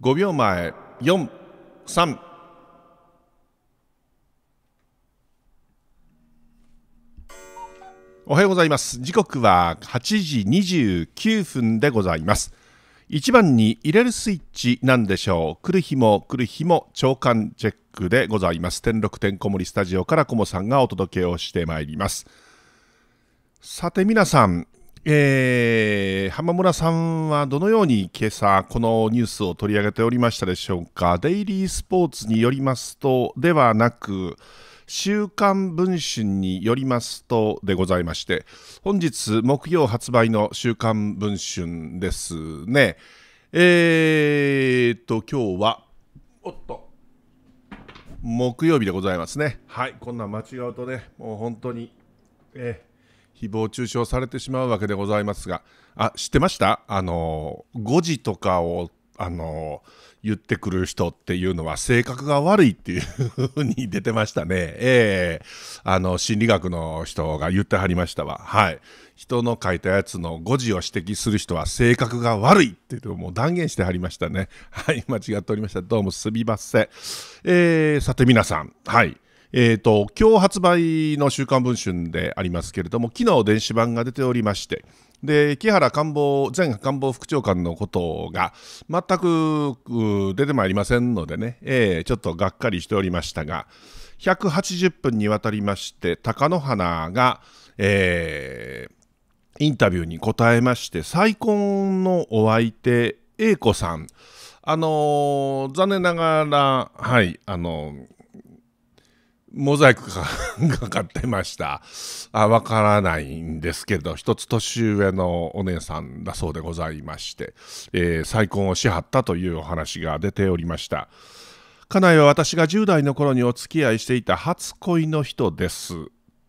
5秒前43おはようございます時刻は8時29分でございます一番に入れるスイッチなんでしょう来る日も来る日も長官チェックでございます天禄天小森スタジオからコモさんがお届けをしてまいりますさて皆さんえー、浜村さんはどのように今朝このニュースを取り上げておりましたでしょうか。デイリースポーツによりますとではなく週刊文春によりますとでございまして本日木曜発売の週刊文春ですね。えー、っと今日はおっと木曜日でございますね。はいこんな間違うとねもう本当にえー誹謗中傷されてしまうわけでございますが、あ、知ってましたあの、誤字とかを、あの、言ってくる人っていうのは性格が悪いっていうふうに出てましたね。ええー、あの、心理学の人が言ってはりましたわ。はい。人の書いたやつの誤字を指摘する人は性格が悪いっていうのをもう断言してはりましたね。はい。間違っておりました。どうもすみません。えー、さて皆さん。はい。えー、と、今日発売の週刊文春でありますけれども、昨日電子版が出ておりまして、で木原官房前官房副長官のことが全く出てまいりませんのでね、えー、ちょっとがっかりしておりましたが180分にわたりまして貴乃花が、えー、インタビューに答えまして再婚のお相手 A 子さんあのー、残念ながら、はい、あのー、モザイクがかかってました。あ、わからないんですけど、一つ年上のお姉さんだそうでございまして、えー、再婚をしはったというお話が出ておりました。家内は私が10代の頃にお付き合いしていた初恋の人です。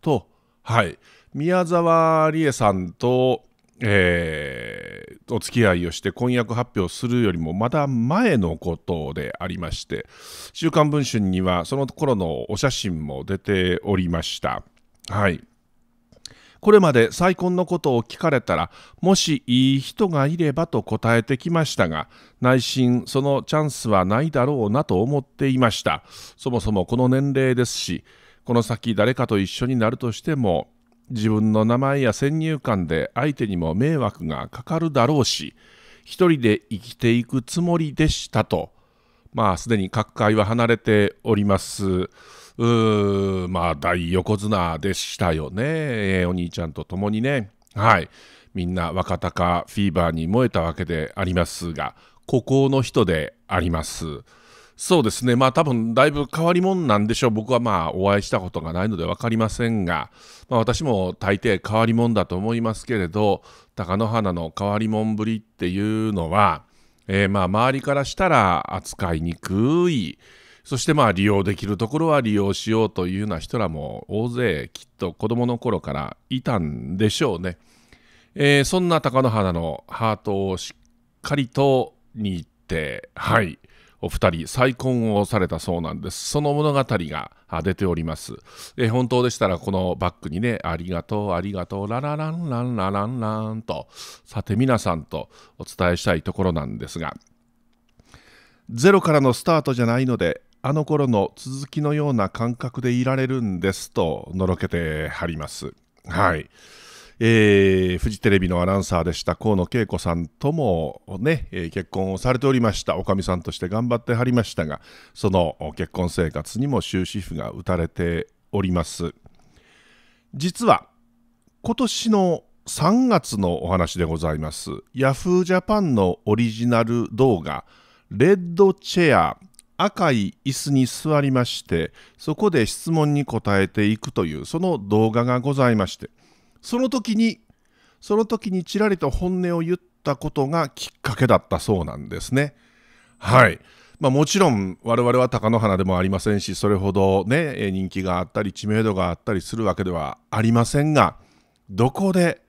と、はい。宮沢りえさんとえー、お付き合いをして婚約発表するよりもまだ前のことでありまして「週刊文春」にはその頃のお写真も出ておりました。はいこれまで再婚のことを聞かれたらもしいい人がいればと答えてきましたが内心そのチャンスはないだろうなと思っていましたそもそもこの年齢ですしこの先誰かと一緒になるとしても自分の名前や先入観で相手にも迷惑がかかるだろうし一人で生きていくつもりでしたとまあすでに各界は離れておりますうーまあ大横綱でしたよね、えお兄ちゃんと共にねはいみんな若鷹フィーバーに燃えたわけでありますが孤高の人であります。そうですね、まあ多分だいぶ変わり者なんでしょう、僕はまあお会いしたことがないので分かりませんが、まあ、私も大抵変わり者だと思いますけれど、貴乃花の変わり者ぶりっていうのは、えー、まあ周りからしたら扱いにくい、そしてまあ利用できるところは利用しようというような人らも大勢きっと子供の頃からいたんでしょうね。えー、そんな貴乃花のハートをしっかりと握って、はい。お二人再婚をされたそうなんですその物語が出ておりますえ本当でしたらこのバックにねありがとうありがとうララランランラランランとさて皆さんとお伝えしたいところなんですがゼロからのスタートじゃないのであの頃の続きのような感覚でいられるんですとのろけてはりますはい、えー、フジテレビのアナウンサーでした河野恵子さんともね、えー、結婚をされておりましたおかみさんとして頑張ってはりましたがその結婚生活にも終止符が打たれております実は今年の3月のお話でございますヤフージャパンのオリジナル動画「レッドチェア赤い椅子に座りましてそこで質問に答えていくというその動画がございましてその時にその時にちらりと本音を言ったことがきっかけだったそうなんですね。はいまあ、もちろん我々は貴乃花でもありませんしそれほどね人気があったり知名度があったりするわけではありませんがどこで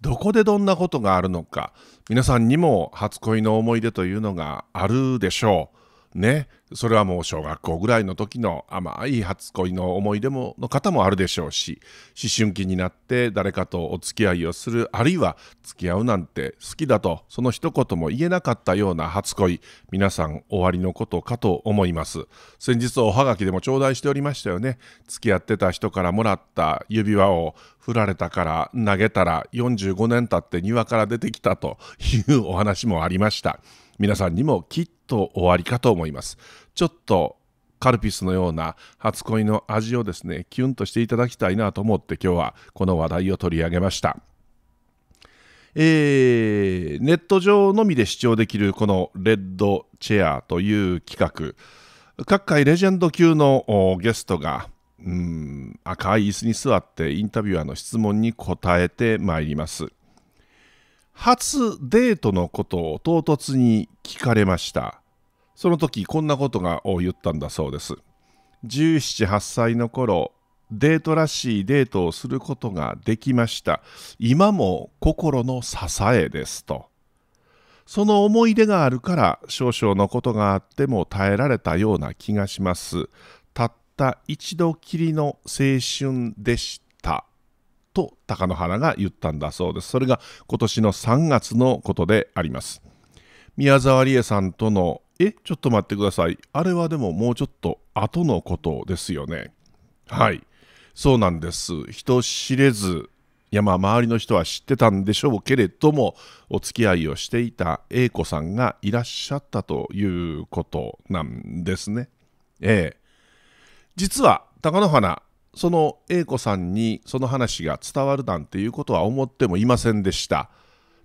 どこでどんなことがあるのか皆さんにも初恋の思い出というのがあるでしょう。ね、それはもう小学校ぐらいの時の甘い初恋の思い出もの方もあるでしょうし思春期になって誰かとお付き合いをするあるいは付き合うなんて好きだとその一言も言えなかったような初恋皆さん終わりのことかと思います先日おはがきでも頂戴しておりましたよね付き合ってた人からもらった指輪を振られたから投げたら45年経って庭から出てきたというお話もありました。皆さんにもきっとおありかと思います。ちょっとカルピスのような初恋の味をですね、キュンとしていただきたいなと思って今日はこの話題を取り上げました。えー、ネット上のみで視聴できるこのレッドチェアという企画、各界レジェンド級のゲストが、うん、赤い椅子に座ってインタビュアーの質問に答えてまいります。初デートのことを唐突に聞かれましたその時こんなことが言ったんだそうです178歳の頃デートらしいデートをすることができました今も心の支えですとその思い出があるから少々のことがあっても耐えられたような気がしますたった一度きりの青春でしたと貴乃花が言ったんだそうです。それが今年の3月のことであります。宮沢りえさんとの「えちょっと待ってください」あれはでももうちょっと後のことですよね。はい、そうなんです。人知れずいやまあ周りの人は知ってたんでしょうけれどもお付き合いをしていた A 子さんがいらっしゃったということなんですね。ええ。実は貴乃花その A 子さんにその話が伝わるなんていうことは思ってもいませんでした。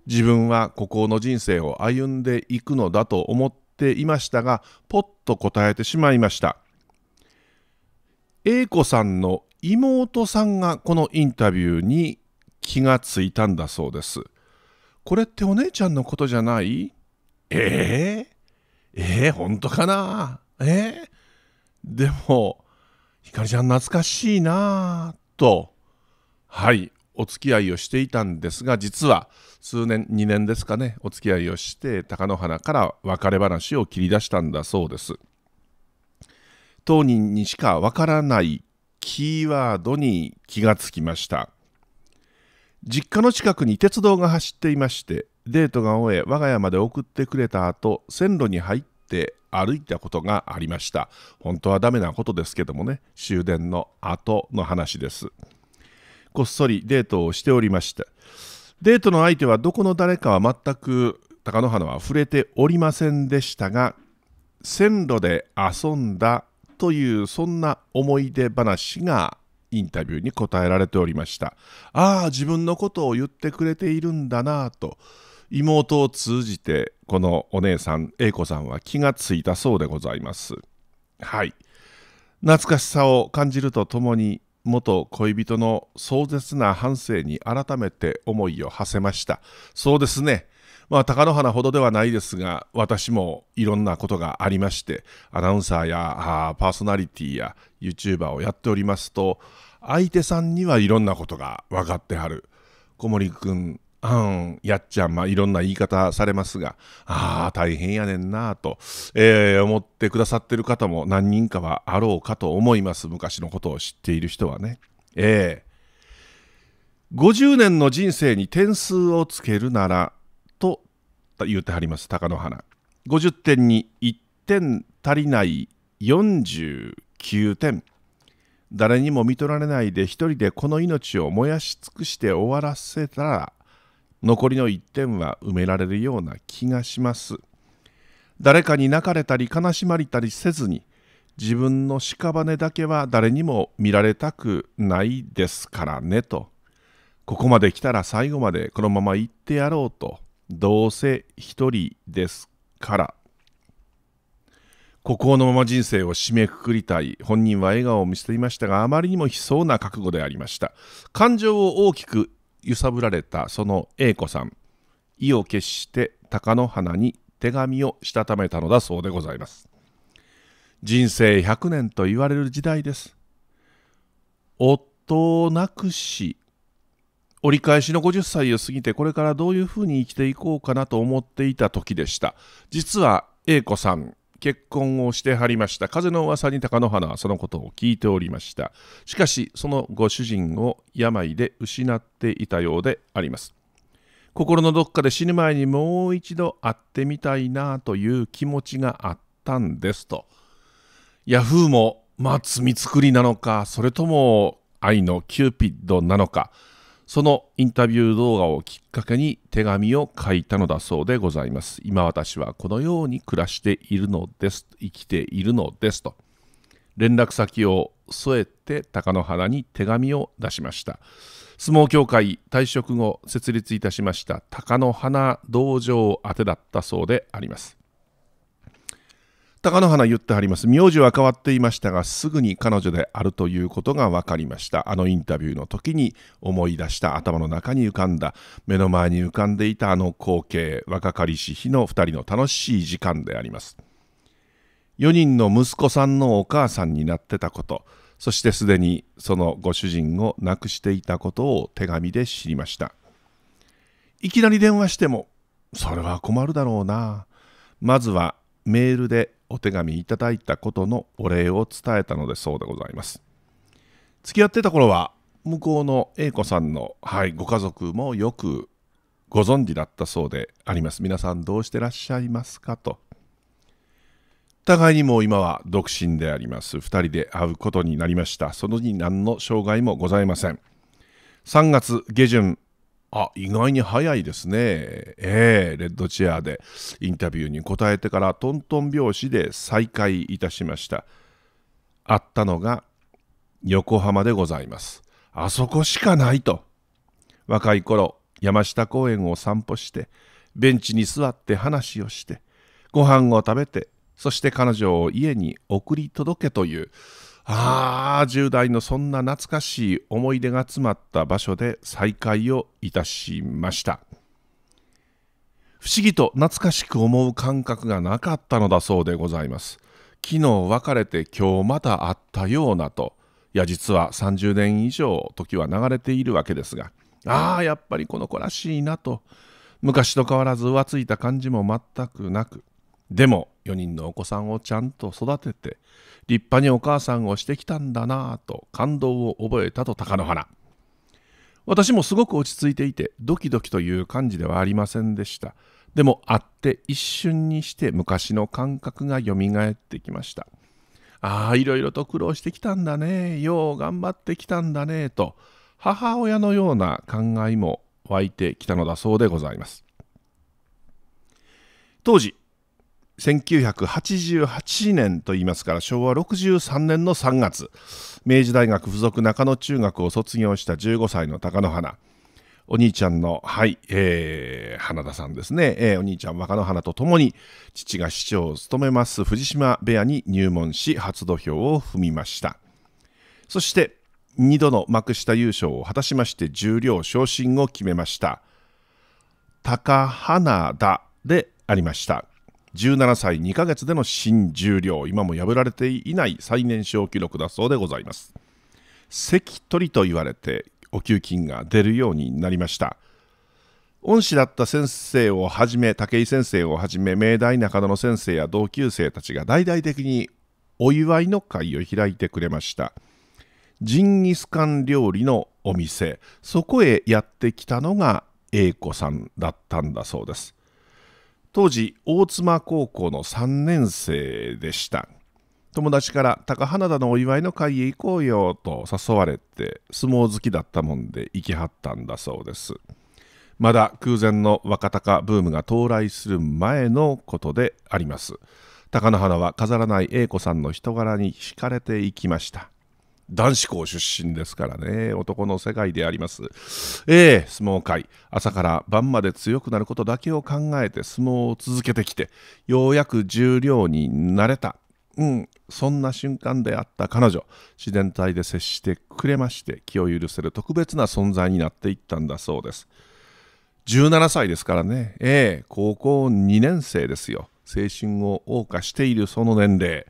自分はここの人生を歩んでいくのだと思っていましたが、ぽっと答えてしまいました。A 子さんの妹さんがこのインタビューに気がついたんだそうです。これってお姉ちゃんのことじゃないえー、えー、本当かなえー、でもひかりちゃん懐かしいなぁと、はい、お付き合いをしていたんですが、実は数年、2年ですかね、お付き合いをして、貴乃花から別れ話を切り出したんだそうです。当人にしかわからないキーワードに気がつきました。実家の近くに鉄道が走っていまして、デートが終え、我が家まで送ってくれた後、線路に入って歩いたことがありました本当はダメなことですけどもね終電の後の話ですこっそりデートをしておりましたデートの相手はどこの誰かは全く貴乃花は触れておりませんでしたが線路で遊んだというそんな思い出話がインタビューに答えられておりましたああ自分のことを言ってくれているんだなぁと妹を通じてこのお姉さん A 子さんは気がついたそうでございますはい懐かしさを感じるとともに元恋人の壮絶な反省に改めて思いを馳せましたそうですねまあ貴乃花ほどではないですが私もいろんなことがありましてアナウンサーやパーソナリティや YouTuber をやっておりますと相手さんにはいろんなことが分かってはる小森君うん、やっちゃん、まあ、いろんな言い方されますが、ああ、大変やねんなと、えー、思ってくださってる方も何人かはあろうかと思います。昔のことを知っている人はね。えー、50年の人生に点数をつけるなら、と言ってはります、貴乃花。50点に1点足りない49点。誰にも見とられないで一人でこの命を燃やし尽くして終わらせたら残りの1点は埋められるような気がします。誰かに泣かれたり悲しまれたりせずに自分の屍だけは誰にも見られたくないですからねとここまで来たら最後までこのまま行ってやろうとどうせ一人ですから孤高のまま人生を締めくくりたい本人は笑顔を見せていましたがあまりにも悲壮な覚悟でありました感情を大きく揺さぶられたその A 子さん意を決して貴乃花に手紙をしたためたのだそうでございます人生100年と言われる時代です夫を亡くし折り返しの50歳を過ぎてこれからどういうふうに生きていこうかなと思っていた時でした実は A 子さん結婚をしてはりました風の噂に貴乃花はそのことを聞いておりましたしかしそのご主人を病で失っていたようであります心のどこかで死ぬ前にもう一度会ってみたいなという気持ちがあったんですとヤフーもまあ罪作りなのかそれとも愛のキューピッドなのかそのインタビュー動画をきっかけに手紙を書いたのだそうでございます。今私はこのように暮らしているのです。生きているのです。と。連絡先を添えて高野花に手紙を出しました。相撲協会退職後設立いたしました高野花道場宛てだったそうであります。貴乃花言ってはります。名字は変わっていましたが、すぐに彼女であるということが分かりました。あのインタビューの時に思い出した頭の中に浮かんだ、目の前に浮かんでいたあの光景、若かりし日の2人の楽しい時間であります。4人の息子さんのお母さんになってたこと、そしてすでにそのご主人を亡くしていたことを手紙で知りました。いきなり電話しても、それは困るだろうな。まずはメールでお手紙いただいたことのお礼を伝えたのでそうでございます。付き合ってた頃は向こうの A 子さんの、はい、ご家族もよくご存知だったそうであります。皆さんどうしてらっしゃいますかと。互いにも今は独身であります。2人で会うことになりました。そのに何の障害もございません。3月下旬、あ意外に早いですねええー、レッドチェアでインタビューに答えてからトントン拍子で再会いたしました会ったのが横浜でございますあそこしかないと若い頃山下公園を散歩してベンチに座って話をしてご飯を食べてそして彼女を家に送り届けというああ10代のそんな懐かしい思い出が詰まった場所で再会をいたしました不思議と懐かしく思う感覚がなかったのだそうでございます昨日別れて今日また会ったようなといや実は30年以上時は流れているわけですがああやっぱりこの子らしいなと昔と変わらず浮ついた感じも全くなくでも4人のお子さんをちゃんと育てて立派にお母さんをしてきたんだなぁと感動を覚えたと貴乃花私もすごく落ち着いていてドキドキという感じではありませんでしたでも会って一瞬にして昔の感覚がよみがえってきましたああいろいろと苦労してきたんだねよう頑張ってきたんだねと母親のような考えも湧いてきたのだそうでございます当時1988年といいますから昭和63年の3月明治大学附属中野中学を卒業した15歳の貴乃花お兄ちゃんの、はい、えー、花田さんですね、えー、お兄ちゃん若野花とともに父が市長を務めます藤島部屋に入門し初土俵を踏みましたそして2度の幕下優勝を果たしまして十両昇進を決めました高花田でありました17歳2ヶ月での新十両今も破られていない最年少記録だそうでございます関取と言われてお給金が出るようになりました恩師だった先生をはじめ武井先生をはじめ明大中野の先生や同級生たちが大々的にお祝いの会を開いてくれましたジンギスカン料理のお店そこへやってきたのが A 子さんだったんだそうです当時大妻高校の3年生でした友達から高花田のお祝いの会へ行こうよと誘われて相撲好きだったもんで行きはったんだそうですまだ空前の若鷹ブームが到来する前のことであります高野花は飾らない英子さんの人柄に惹かれていきました男子校出身ですからね、男の世界であります。ええー、相撲界、朝から晩まで強くなることだけを考えて相撲を続けてきて、ようやく十両になれた。うん、そんな瞬間であった彼女自然体で接してくれまして気を許せる特別な存在になっていったんだそうです17歳ですからねええ高校2年生ですよ青春を謳歌しているその年齢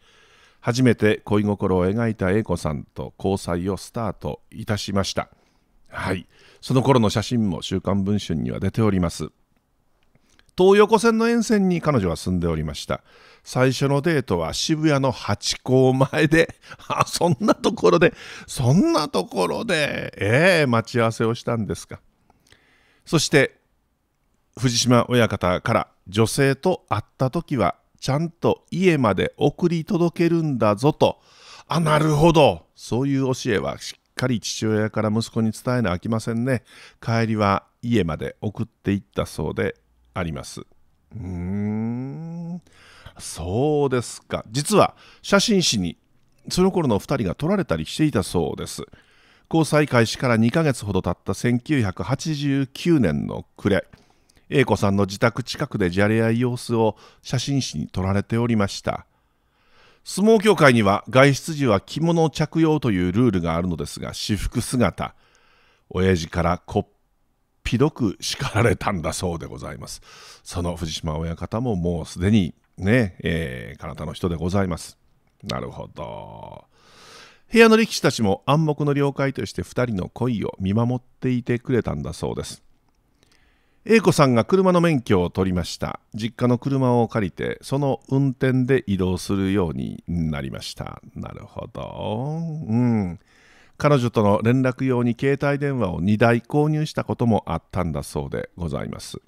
初めて恋心を描いた英子さんと交際をスタートいたしましたはいその頃の写真も「週刊文春」には出ております東横線の沿線に彼女は住んでおりました最初のデートは渋谷のハチ公前で あそんなところでそんなところでええー、待ち合わせをしたんですかそして藤島親方から女性と会った時はちゃんと家まで送り届けるんだぞと、あ、なるほど。そういう教えはしっかり父親から息子に伝えなあきませんね。帰りは家まで送っていったそうであります。うーん、そうですか。実は写真誌にその頃の2人が撮られたりしていたそうです。交際開始から2ヶ月ほど経った1989年の暮れ。A 子さんの自宅近くでじゃれ合い様子を写真誌に撮られておりました。相撲協会には外出時は着物着用というルールがあるのですが、私服姿、親父からこっぴどく叱られたんだそうでございます。その藤島親方ももうすでにね、えー、体の人でございます。なるほど。部屋の力士たちも暗黙の了解として2人の恋を見守っていてくれたんだそうです。A 子さんが車の免許を取りました実家の車を借りてその運転で移動するようになりましたなるほどうん彼女との連絡用に携帯電話を2台購入したこともあったんだそうでございます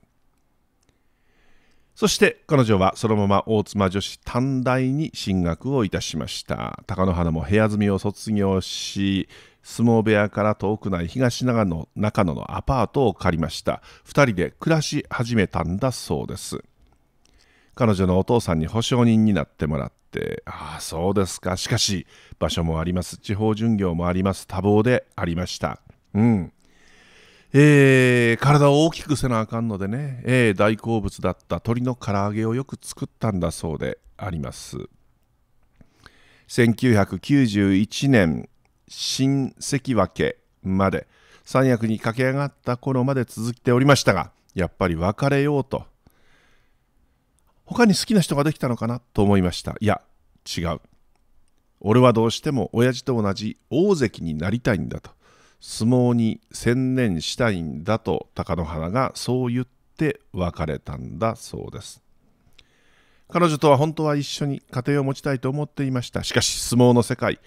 そして彼女はそのまま大妻女子短大に進学をいたしました貴乃花も部屋住みを卒業し相撲部屋から遠くない東長野中野のアパートを借りました二人で暮らし始めたんだそうです彼女のお父さんに保証人になってもらってああそうですかしかし場所もあります地方巡業もあります多忙でありましたうんえー、体を大きくせなあかんのでね、えー、大好物だった鶏の唐揚げをよく作ったんだそうであります1991年新関脇まで三役に駆け上がった頃まで続いておりましたがやっぱり別れようと他に好きな人ができたのかなと思いましたいや違う俺はどうしても親父と同じ大関になりたいんだと相撲に専念したいんだと貴乃花がそう言って別れたんだそうです彼女とは本当は一緒に家庭を持ちたいと思っていましたしかし相撲の世界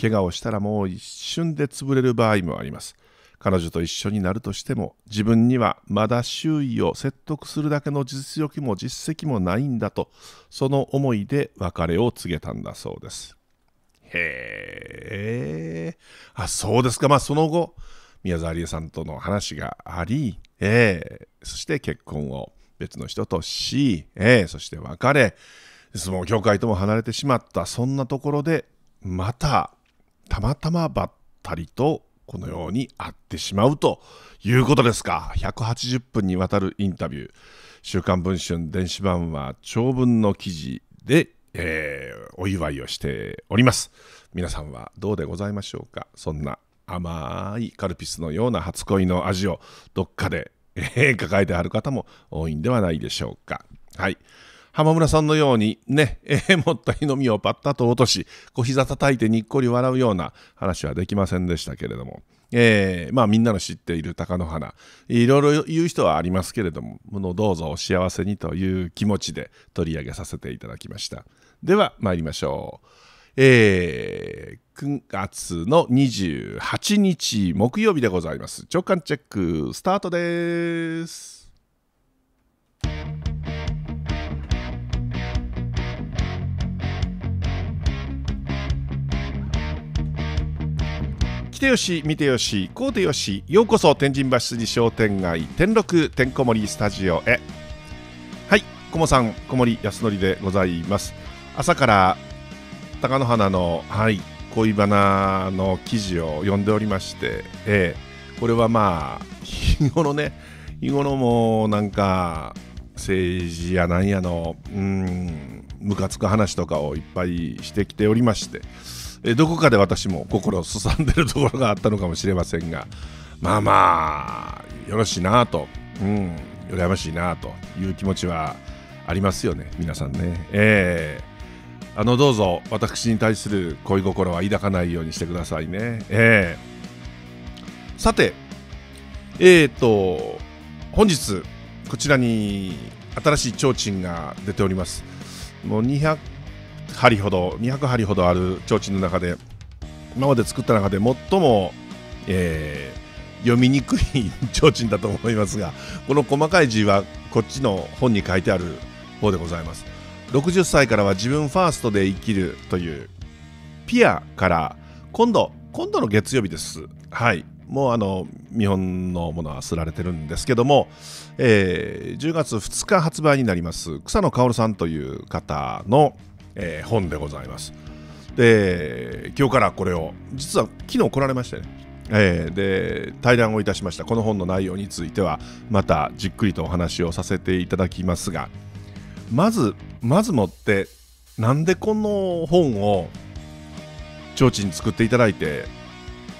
怪我をしたらもう一瞬で潰れる場合もあります彼女と一緒になるとしても自分にはまだ周囲を説得するだけの実力も実績もないんだとその思いで別れを告げたんだそうですへえ。あ、そうですか。まあ、その後、宮沢りえさんとの話があり、えー、そして結婚を別の人とし、えー、そして別れ、相撲協会とも離れてしまった、そんなところで、また、たまたまばったりと、このように会ってしまうということですか。180分にわたるインタビュー。週刊文春電子版は長文の記事でえー、お祝いをしております。皆さんはどうでございましょうかそんな甘いカルピスのような初恋の味をどっかで、えー、抱えてある方も多いんではないでしょうか。はい。浜村さんのようにね、えー、もった日のみをパッタと落とし、小膝叩いてにっこり笑うような話はできませんでしたけれども、えー、まあみんなの知っている貴乃花、いろいろ言う人はありますけれども、ものどうぞお幸せにという気持ちで取り上げさせていただきました。では参りましょう。えー、9月の28日木曜日でございます。直感チェックスタートです。来てよし、見てよし、こうてよし、ようこそ天神橋筋商店街天六天ん森スタジオへ。はい、こもさん、こもりやすのりでございます。朝から貴乃花の、はい、恋バナの記事を読んでおりまして、えー、これはまあ日頃ね日頃もなんか政治やなんやのうんムカつく話とかをいっぱいしてきておりまして、えー、どこかで私も心すさんでるところがあったのかもしれませんがまあまあよろしいなと、うん、羨ましいなという気持ちはありますよね皆さんね。えーあのどうぞ私に対する恋心は抱かないようにしてくださいね。えー、さて、えーと、本日、こちらに新しい提灯が出ております。もう200針ほど、200針ほどある提灯の中で、今まで作った中で最も、えー、読みにくい提灯だと思いますが、この細かい字はこっちの本に書いてある方でございます。60歳からは自分ファーストで生きるというピアから今度今度の月曜日ですはいもうあの日本のものはすられてるんですけども、えー、10月2日発売になります草野薫さんという方の、えー、本でございますで今日からこれを実は昨日来られましてねえー、で対談をいたしましたこの本の内容についてはまたじっくりとお話をさせていただきますがまずまずもってなんでこの本を提灯作っていただいて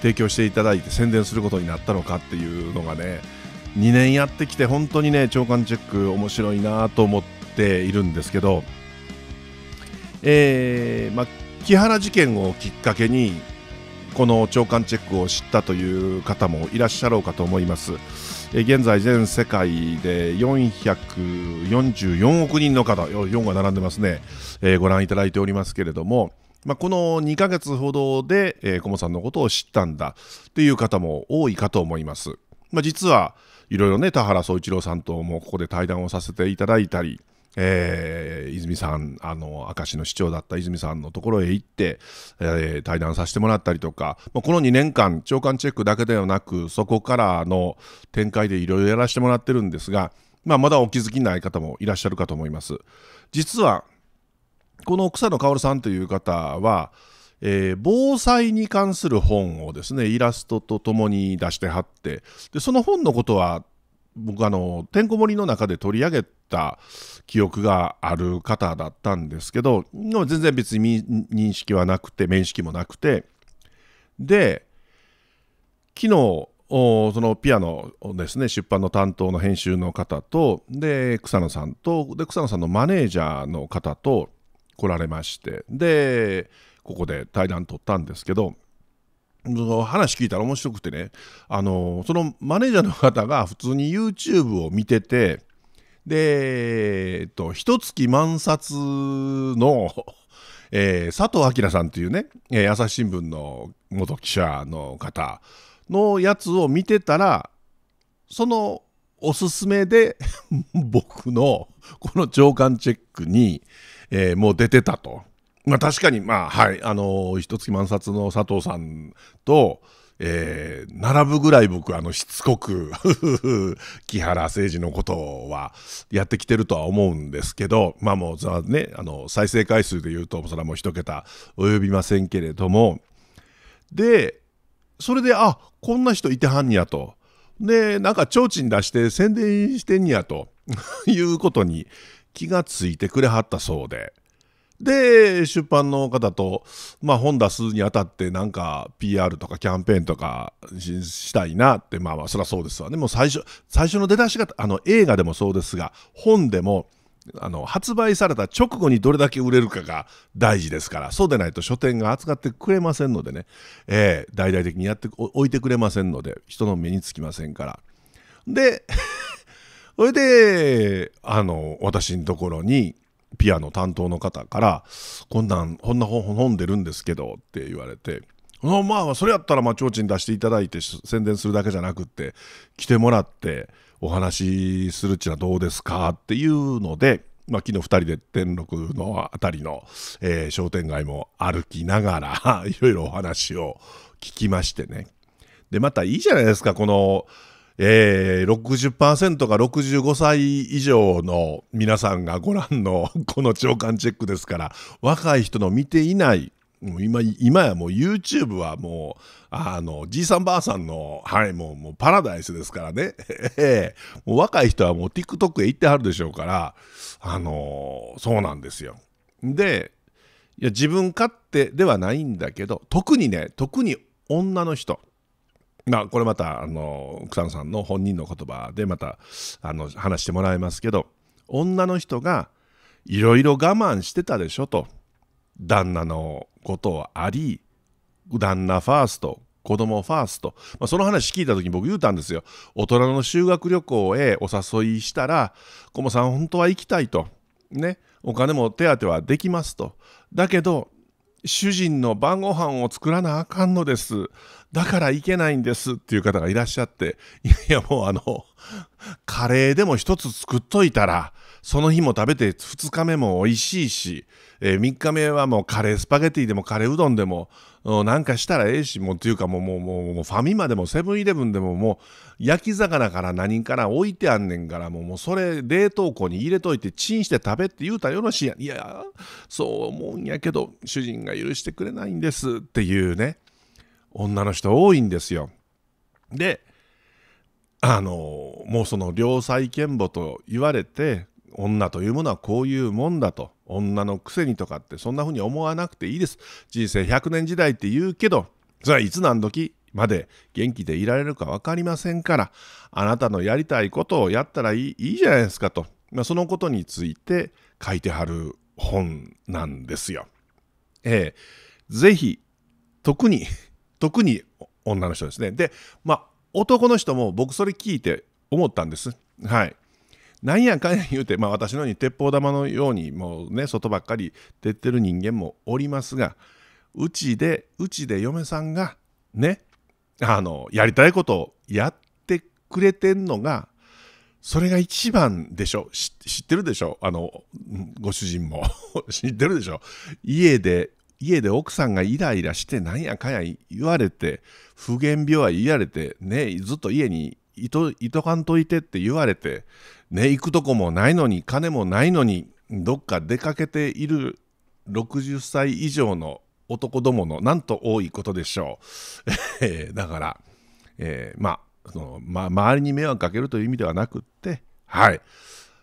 提供していただいて宣伝することになったのかっていうのがね2年やってきて本当にね長官チェック面白いなと思っているんですけど、えーま木原事件をきっかけにこの長官チェックを知ったという方もいらっしゃろうかと思います。え現在全世界で444億人の方4が並んでますね、えご覧いただいておりますけれども、まあ、この2ヶ月ほどで、えー、コモさんのことを知ったんだっていう方も多いかと思います。まあ、実はいろいろね田原総一郎さんともここで対談をさせていただいたりえー、泉さんあの明石の市長だった泉さんのところへ行って、えー、対談させてもらったりとか、まあ、この2年間長官チェックだけではなくそこからの展開でいろいろやらせてもらってるんですが、まあ、まだお気づきない方もいらっしゃるかと思います。実はこの草野薫さんという方は、えー、防災に関する本をですねイラストとともに出してはってでその本のことは僕あのてんこ盛りの中で取り上げた記憶がある方だったんですけど全然別に認識はなくて面識もなくてで昨日そのピアノですね出版の担当の編集の方とで草野さんとで草野さんのマネージャーの方と来られましてでここで対談取ったんですけど話聞いたら面白くてねあのそのマネージャーの方が普通に YouTube を見ててで、えっと、一月満冊の、えー、佐藤明さんというね、えー、朝日新聞の元記者の方のやつを見てたらそのおすすめで 僕のこの長官チェックに、えー、もう出てたと。まあ、確かに、まあ、はい、あの一月万冊の佐藤さんと、えー、並ぶぐらい僕、あの、しつこく 木原誠二のことはやってきてるとは思うんですけど、まあもう、ね、あの、再生回数で言うと、それはもう一桁及びませんけれども、で、それで、あ、こんな人いてはんにやと。で、なんか、提灯出して宣伝してんにやと いうことに気がついてくれはったそうで。で、出版の方と、まあ、本出すにあたって、なんか、PR とかキャンペーンとかしたいなって、まあまあ、そりゃそうですわね。もう最初、最初の出だしが、あの、映画でもそうですが、本でも、あの、発売された直後にどれだけ売れるかが大事ですから、そうでないと書店が扱ってくれませんのでね、えー、大々的にやっておいてくれませんので、人の目につきませんから。で、それで、あの、私のところに、ピアノ担当の方から「こんなんこんな本本んでるんですけど」って言われて。まあそれやったら提灯出していただいて宣伝するだけじゃなくって来てもらってお話しするっちはどうですかっていうので、まあ、昨日2人で天禄のあたりの、えー、商店街も歩きながら いろいろお話を聞きましてねでまたいいじゃないですかこのえー、60%が65歳以上の皆さんがご覧のこの長官チェックですから若い人の見ていない今今やもう YouTube はもうあのじいさんばあさんの、はい、もうもうパラダイスですからね、もう若い人はもう TikTok へ行ってはるでしょうから、あのー、そうなんですよ。でいや自分勝手ではないんだけど特にね特に女の人まこれまたあの草野さんの本人の言葉でまたあの話してもらいますけど女の人がいろいろ我慢してたでしょと旦那のことをあり旦那ファースト子供ファースト、まあ、その話聞いた時に僕言うたんですよ大人の修学旅行へお誘いしたら「コモさん本当は行きたい」と。ね、お金も手当はできますと。だけど主人の晩ご飯を作らなあかんのです。だからいけないんですっていう方がいらっしゃって、いやいやもうあの、カレーでも一つ作っといたら、その日も食べて2日目も美味しいし、えー、3日目はもうカレースパゲティでもカレーうどんでもなんかしたらええしもうっていうかもうもうもうファミマでもセブンイレブンでももう焼き魚から何から置いてあんねんからもうもうそれ冷凍庫に入れといてチンして食べって言うたらよろしいやんいやそう思うんやけど主人が許してくれないんですっていうね女の人多いんですよ。であのもうその良妻賢母と言われて女というものはこういうもんだと女のくせにとかってそんな風に思わなくていいです人生100年時代って言うけどそれはいつ何時まで元気でいられるか分かりませんからあなたのやりたいことをやったらいいいいじゃないですかと、まあ、そのことについて書いてはる本なんですよ。えー、ぜひ特に 特に女の人ですね。でまあ男の人も僕それ聞いて思ったんです。はい。なんやかんや言うて、まあ、私のように鉄砲玉のようにもうね外ばっかり出てる人間もおりますがうちでうちで嫁さんがねあのやりたいことをやってくれてんのがそれが一番でしょ知ってるでしょあのご主人も 知ってるでしょ家で家で奥さんがイライラしてなんやかんや言われて不言病は言われてねずっと家にいといとかんといてって言われて、ね、行くとこもないのに、金もないのに、どっか出かけている60歳以上の男どもの、なんと多いことでしょう。だから、えー、まあ、その、ま、周りに迷惑かけるという意味ではなくって、はい。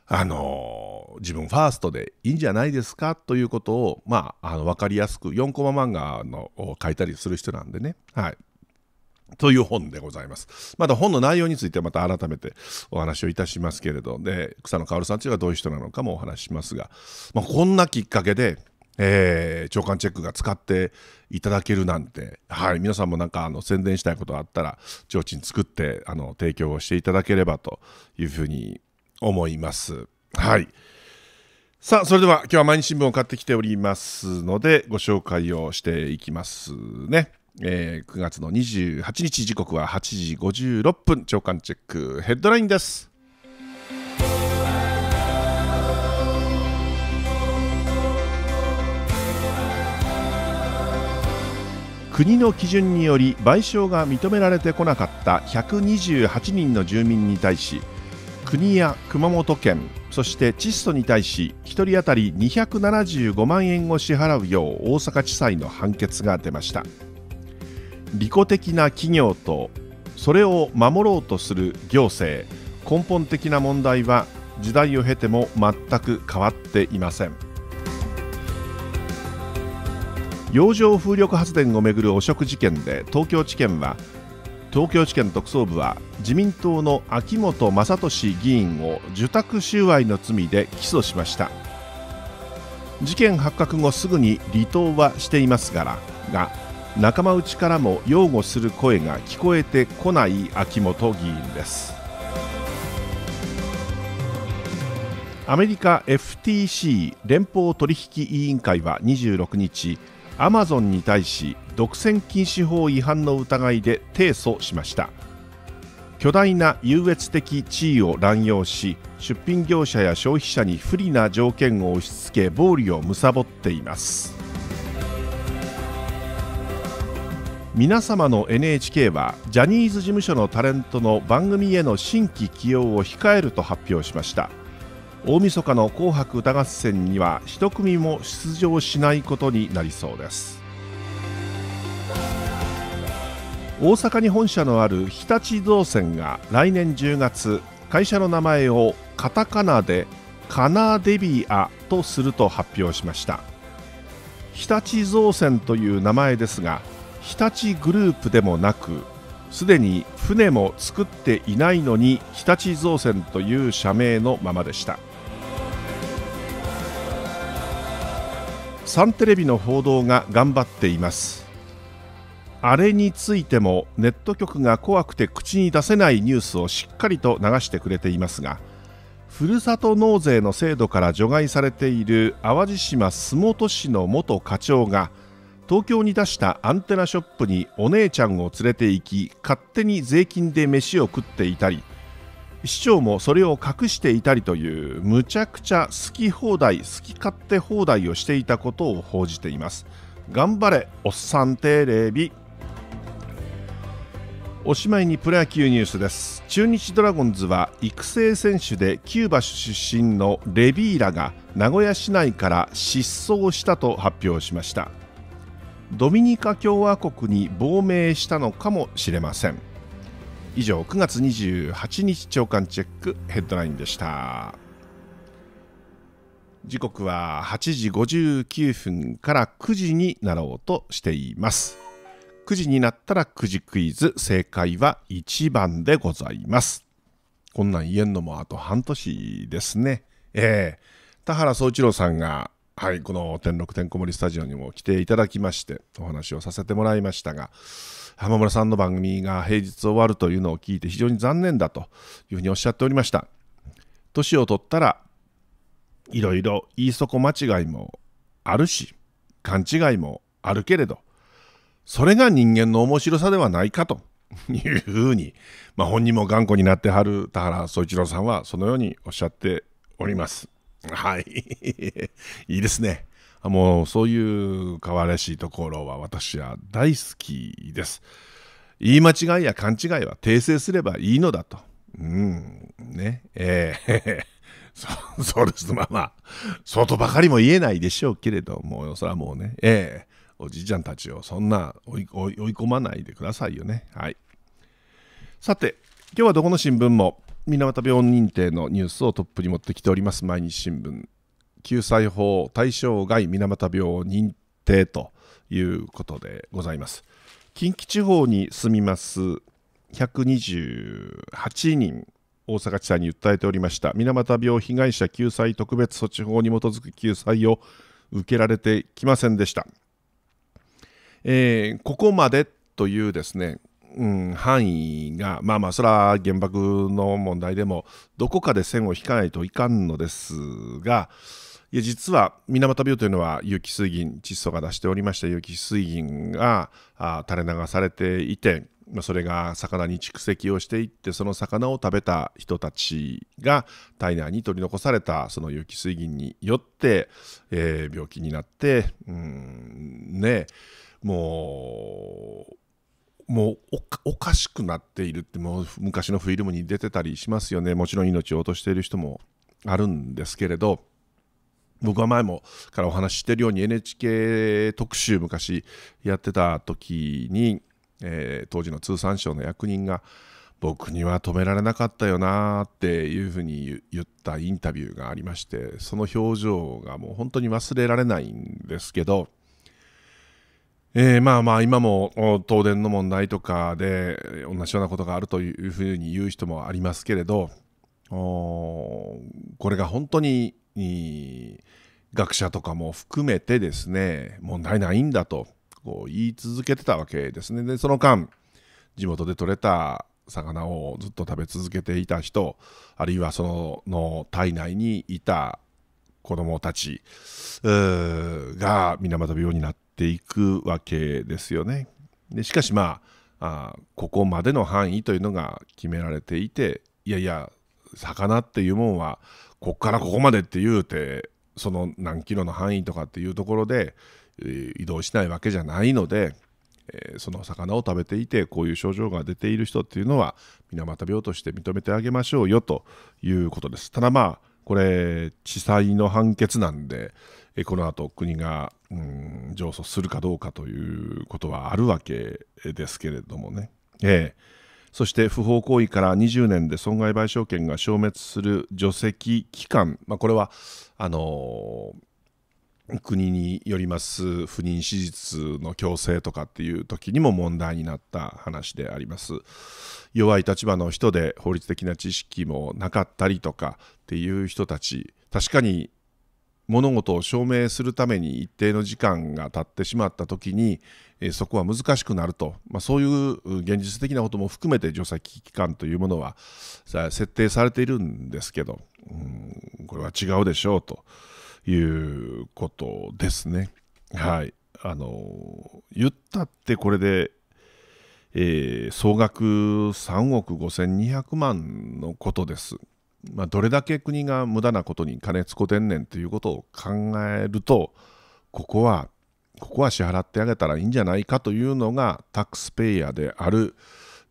あのー、自分ファーストでいいんじゃないですかということを、まあ、あの分かりやすく4コマ漫画のを書いたりする人なんでね。はいという本でございます。また本の内容についてまた改めてお話をいたしますけれど、で、草野薫さんというのはどういう人なのかもお話しますが、まあ、こんなきっかけで、えー、長官チェックが使っていただけるなんて、はい、皆さんもなんかあの宣伝したいことがあったら、ちょうちん作ってあの提供をしていただければというふうに思います。はい。さあ、それでは今日は毎日新聞を買ってきておりますので、ご紹介をしていきますね。えー、9月の28日時刻は8時56分朝刊チェックヘッドラインです国の基準により賠償が認められてこなかった128人の住民に対し国や熊本県そしてチッソに対し1人当たり275万円を支払うよう大阪地裁の判決が出ました。利己的な企業とそれを守ろうとする行政根本的な問題は時代を経ても全く変わっていません洋上風力発電をめぐる汚職事件で東京地検は東京地検特捜部は自民党の秋元真俊議員を受託収賄の罪で起訴しました事件発覚後すぐに離党はしていますからが仲間内からも擁護する声が聞こえてこない秋元議員ですアメリカ FTC 連邦取引委員会は26日アマゾンに対し独占禁止法違反の疑いで提訴しました巨大な優越的地位を乱用し出品業者や消費者に不利な条件を押し付け暴利を貪っています皆様の NHK はジャニーズ事務所のタレントの番組への新規起用を控えると発表しました大晦日の「紅白歌合戦」には一組も出場しないことになりそうです大阪に本社のある日立造船が来年10月会社の名前をカタカナでカナーデビアとすると発表しました日立造船という名前ですが日立グループでもなくすでに船も作っていないのに日立造船という社名のままでしたサンテレビの報道が頑張っていますあれについてもネット局が怖くて口に出せないニュースをしっかりと流してくれていますがふるさと納税の制度から除外されている淡路島洲本市の元課長が「東京に出したアンテナショップにお姉ちゃんを連れて行き勝手に税金で飯を食っていたり市長もそれを隠していたりというむちゃくちゃ好き放題好き勝手放題をしていたことを報じています頑張れおっさんテレビおしまいにプロ野球ニュースです中日ドラゴンズは育成選手でキューバ出身のレビーラが名古屋市内から失踪したと発表しましたドミニカ共和国に亡命したのかもしれません以上9月28日朝刊チェックヘッドラインでした時刻は8時59分から9時になろうとしています9時になったら9時クイズ正解は1番でございますこんなん言えんのもあと半年ですねええー、田原総一郎さんがはいこの天禄天こもりスタジオにも来ていただきましてお話をさせてもらいましたが浜村さんの番組が平日終わるというのを聞いて非常に残念だというふうにおっしゃっておりました年を取ったらいろいろ言い底間違いもあるし勘違いもあるけれどそれが人間の面白さではないかというふうに、まあ、本人も頑固になってはる田原総一郎さんはそのようにおっしゃっております。はい。いいですね。もう、そういう可愛らしいところは私は大好きです。言い間違いや勘違いは訂正すればいいのだと。うん、ね。えー そ、そうです。まあまあ、そうとばかりも言えないでしょうけれども、それはもうね、ええおじいちゃんたちをそんな追い込まないでくださいよね。はい。さて、今日はどこの新聞も水俣病認定のニュースをトップに持ってきております毎日新聞救済法対象外水俣病認定ということでございます近畿地方に住みます128人大阪地裁に訴えておりました水俣病被害者救済特別措置法に基づく救済を受けられてきませんでした、えー、ここまでというですねうん、範囲がまあまあそれは原爆の問題でもどこかで線を引かないといかんのですがいや実は水俣病というのは有機水銀窒素が出しておりました有機水銀があ垂れ流されていて、まあ、それが魚に蓄積をしていってその魚を食べた人たちが体内に取り残されたその有機水銀によって、えー、病気になってうんねもうもうおかしくなっているってもう昔のフィルムに出てたりしますよねもちろん命を落としている人もあるんですけれど僕は前もからお話ししてるように NHK 特集昔やってた時に、えー、当時の通産省の役人が僕には止められなかったよなっていうふうに言ったインタビューがありましてその表情がもう本当に忘れられないんですけど。えー、まあまあ今も東電の問題とかで同じようなことがあるというふうに言う人もありますけれどこれが本当に学者とかも含めてですね問題ないんだと言い続けてたわけですねでその間地元で獲れた魚をずっと食べ続けていた人あるいはその体内にいた子どもたちが水俣病になっていくわけですよね。でしかしまああここまでの範囲というのが決められていていやいや魚っていうもんはこっからここまでって言うてその何キロの範囲とかっていうところで、えー、移動しないわけじゃないので、えー、その魚を食べていてこういう症状が出ている人っていうのは水俣病として認めてあげましょうよということです。ただまあこれ地裁の判決なんで、この後国が、うん、上訴するかどうかということはあるわけですけれどもね、えそして不法行為から20年で損害賠償権が消滅する除籍期間、まあ、これはあのー、国によります不妊手術の強制とかっていう時にも問題になった話であります弱い立場の人で法律的な知識もなかったりとかっていう人たち確かに物事を証明するために一定の時間が経ってしまった時に、えそこは難しくなると、まあ、そういう現実的なことも含めて除危期間というものは設定されているんですけど、うん、これは違うでしょうということですね。はい、あの言ったってこれでえー、総額3億5200万のことです。まあ、どれだけ国が無駄なことに金つこてんねんということを考えるとここはここは支払ってあげたらいいんじゃないかというのがタックスペイヤーである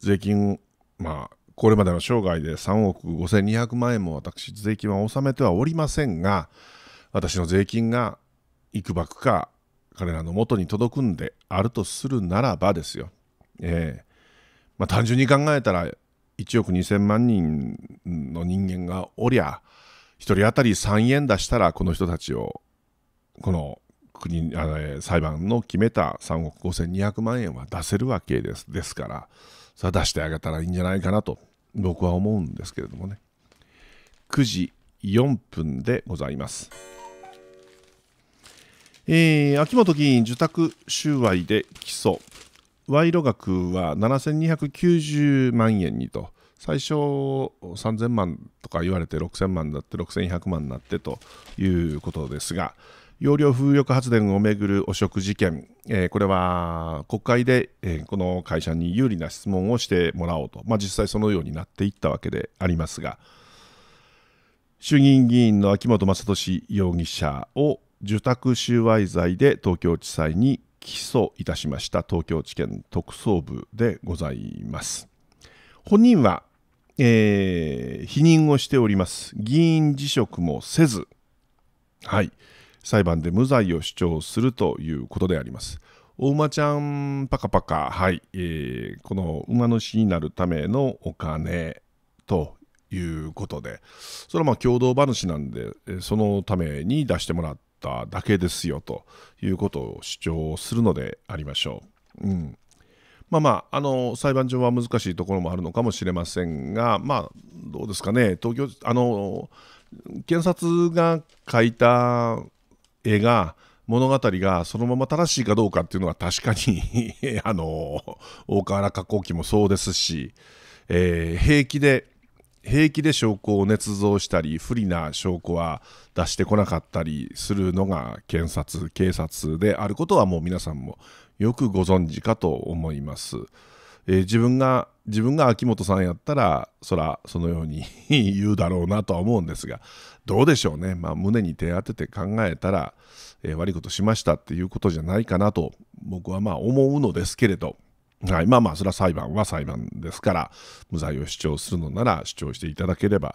税金まあこれまでの生涯で3億5200万円も私税金は納めてはおりませんが私の税金が幾ばくか彼らの元に届くんであるとするならばですよ、えーまあ、単純に考えたら1億2000万人の人間がおりゃ1人当たり3円出したらこの人たちをこの国あの裁判の決めた3億5200万円は出せるわけですですからそれは出してあげたらいいんじゃないかなと僕は思うんですけれどもね9時4分でございます。えー、秋元議員受託収賄で起訴賄賂額は7290万円にと最初3000万とか言われて6000万だって6100万になってということですが容量風力発電をめぐる汚職事件、えー、これは国会で、えー、この会社に有利な質問をしてもらおうと、まあ、実際そのようになっていったわけでありますが衆議院議員の秋本真利容疑者を受託収賄罪で東京地裁に起訴いたしました東京地検特捜部でございます。本人は、えー、否認をしております。議員辞職もせず、はい、裁判で無罪を主張するということであります。お馬ちゃんパカパカ、はいえー、この馬主になるためのお金ということで、それはまあ共同話なんで、そのために出してもらっっただけですよということを主張するのでありましょう。うんまあまあ、あの裁判所は難しいところもあるのかもしれませんが、まあ、どうですかね東京あの検察が書いた絵が物語がそのまま正しいかどうかっていうのは確かに あの大河原加工機もそうですし、えー、平気で平気で証拠を捏造したり不利な証拠は出してこなかったりするのが検察警察であることはもう皆さんもよくご存知かと思います。えー、自分が自分が秋元さんやったらそらそのように言うだろうなとは思うんですがどうでしょうね、まあ、胸に手当てて考えたら、えー、悪いことしましたっていうことじゃないかなと僕はまあ思うのですけれど。はい、まあまあそれは裁判は裁判ですから無罪を主張するのなら主張していただければ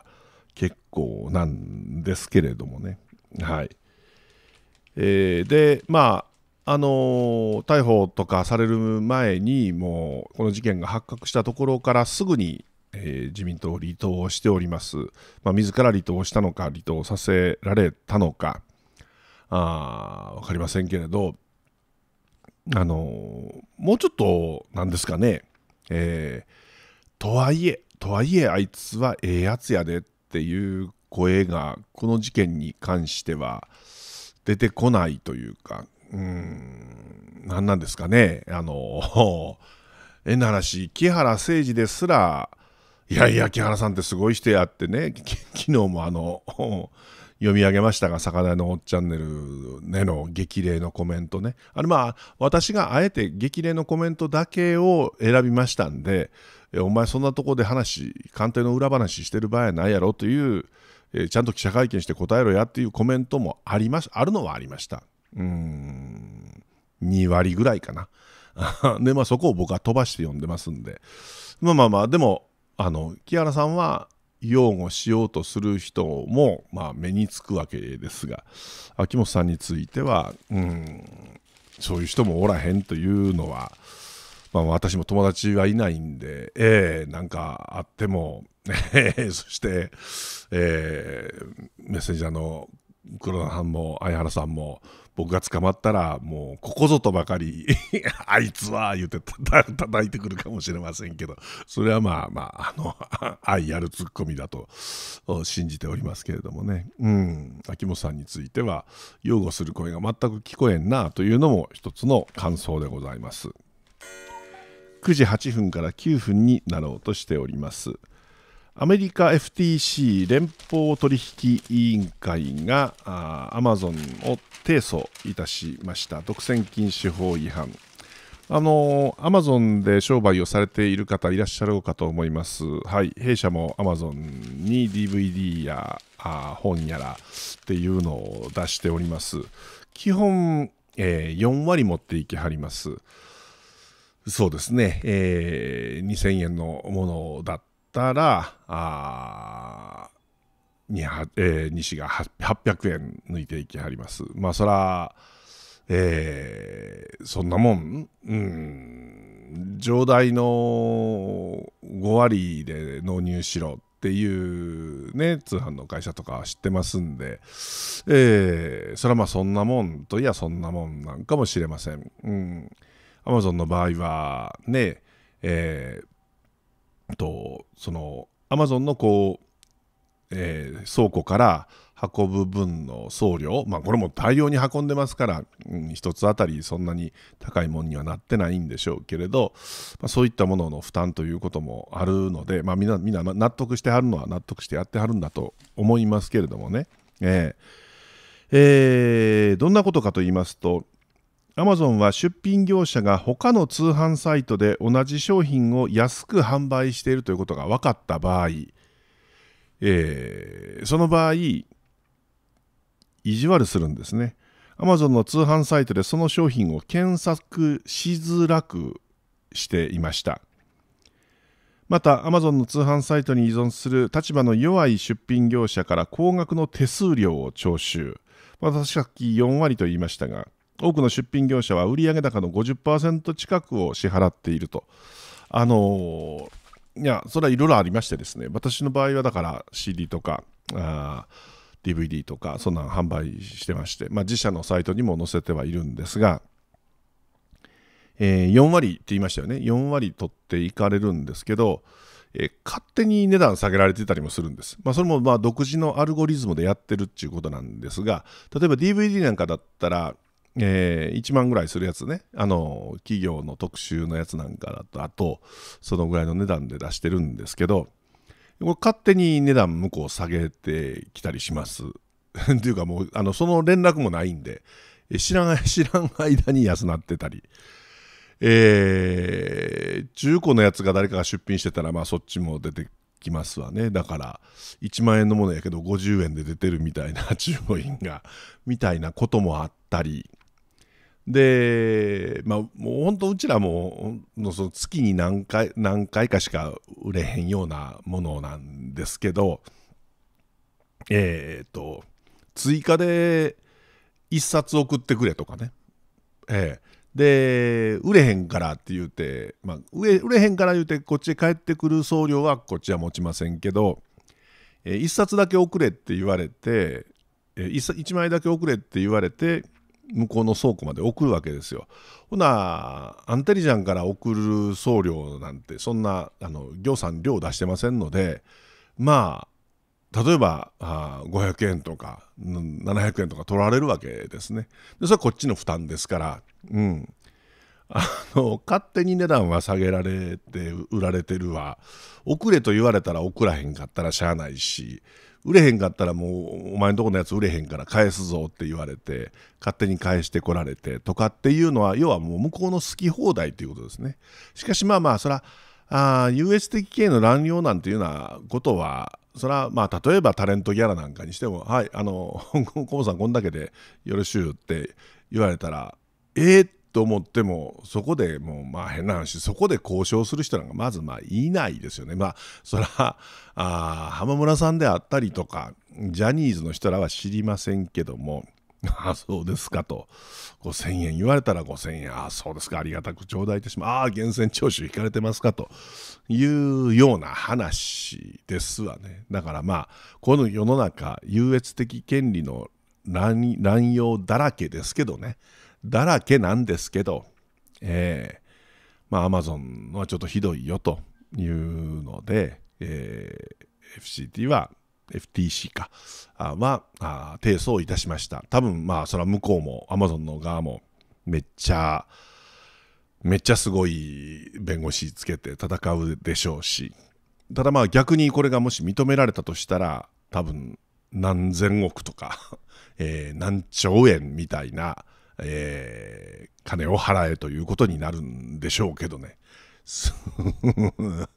結構なんですけれどもね。はいえー、でまああのー、逮捕とかされる前にもうこの事件が発覚したところからすぐに、えー、自民党を離党しております、まあ、自ら離党したのか離党させられたのかあ分かりませんけれどあのもうちょっとなんですかね、えー、とはいえとはいえあいつはええやつやでっていう声がこの事件に関しては出てこないというかうん何なんですかねあの えな話、木原誠二ですらいやいや木原さんってすごい人やってね昨日もあの読み上げましたが「魚のおっチャンネルねの激励のコメントねあれまあ私があえて激励のコメントだけを選びましたんで「お前そんなとこで話官邸の裏話してる場合ないやろ」という、えちゃんと記者会見して答えろやっていうコメントもありますあるのはありましたうん2割ぐらいかな でまあそこを僕は飛ばして読んでますんでまあまあまあでもあの木原さんは擁護しようとする人も、まあ、目につくわけですが秋元さんについては、うん、そういう人もおらへんというのは、まあ、私も友達はいないんで、えー、なんかあっても、そして、えー、メッセージャーの黒田さんも相原さんも僕が捕まったらもうここぞとばかり あいつは言うて叩いてくるかもしれませんけどそれはまあまああの愛あるツッコミだと信じておりますけれどもねうん秋元さんについては擁護する声が全く聞こえんなというのも一つの感想でございます9時8分から9分になろうとしております。アメリカ FTC 連邦取引委員会がアマゾンを提訴いたしました独占禁止法違反あのアマゾンで商売をされている方いらっしゃろうかと思いますはい弊社もアマゾンに DVD や本やらっていうのを出しております基本、えー、4割持っていきはりますそうですね、えー、2000円のものだっしたら、あにえー、西が800円抜いていきはります。まあそら、えー、そんなもん、うん、上代の5割で納入しろっていうね、通販の会社とか知ってますんで、えー、そらまあそんなもんといやそんなもんなんかもしれません。うん。Amazon の場合はね、えー、とそのアマゾンのこう、えー、倉庫から運ぶ分の送料、まあ、これも大量に運んでますから、うん、1つあたりそんなに高いものにはなってないんでしょうけれど、まあ、そういったものの負担ということもあるので、まあ、みんなみんな納得してはるのは納得してやってはるんだと思いますけれどもね、えーえー、どんなことかと言いますと、アマゾンは出品業者が他の通販サイトで同じ商品を安く販売しているということが分かった場合、えー、その場合、意地悪するんですね。アマゾンの通販サイトでその商品を検索しづらくしていました。また、アマゾンの通販サイトに依存する立場の弱い出品業者から高額の手数料を徴収。まあ、確か4割と言いましたが、多くの出品業者は売上高の50%近くを支払っていると。あのー、いやそれはいろいろありましてですね私の場合はだから CD とかあ DVD とかそんなん販売してまして、まあ、自社のサイトにも載せてはいるんですが、えー、4割って言いましたよね4割取っていかれるんですけど、え勝手に値段下げられてたりもするんです。まあ、それもまあ独自のアルゴリズムでやってるっていうことなんですが、例えば DVD なんかだったら、えー、1万ぐらいするやつね、あの、企業の特集のやつなんかだと、あと、そのぐらいの値段で出してるんですけど、これ勝手に値段向こう下げてきたりします。っていうかもう、あの、その連絡もないんで、知らん、知らん間に安なってたり、えー、中古のやつが誰かが出品してたら、まあそっちも出てきますわね。だから、1万円のものやけど50円で出てるみたいな注文員が、みたいなこともあったり、で、まあ、もう本当うちらものその月に何回何回かしか売れへんようなものなんですけどえっ、と追加で1冊送ってくれとかね、えー、で売れへんからって言うて、まあ、売れへんから言うてこっちへ帰ってくる送料はこっちは持ちませんけど、えー、1冊だけ送れって言われて、えー、一1枚だけ送れって言われて向こうの倉庫まで送るわけですよ。ほな、アンテリジャンから送る送料なんて、そんな、あの、行さん量出してませんので、まあ、例えば、あ500円とか、700円とか取られるわけですね。で、それはこっちの負担ですから、うん。あの、勝手に値段は下げられて、売られてるわ。送れと言われたら送らへんかったらしゃあないし、売れへんかったらもうお前んとこのやつ売れへんから返すぞって言われて勝手に返してこられてとかっていうのは要はもう向こうの好き放題ということですねしかしまあまあそらあ優越的系の乱用なんていうようなことはそれはまあ例えばタレントギャラなんかにしても「はいあの河 モさんこんだけでよろしゅう」って言われたら「えー、っと思ってもそこでもうまあ変な話そこで交渉する人なんかまずまあいないですよねまあそらあ浜村さんであったりとかジャニーズの人らは知りませんけども あそうですかと5000円言われたら5000円あそうですかありがたく頂戴いたしますああ源泉徴収引かれてますかというような話ですわねだからまあこの世の中優越的権利の乱用だらけですけどねだらけなんですけど、えー、まあ、アマゾンはちょっとひどいよというので、えー、FCT は、FTC か、あはあ、提訴をいたしました。多分、まあ、それは向こうも、アマゾンの側も、めっちゃ、めっちゃすごい弁護士つけて戦うでしょうし、ただまあ逆にこれがもし認められたとしたら、多分何千億とか えー、何兆円みたいなえー、金を払えということになるんでしょうけどね。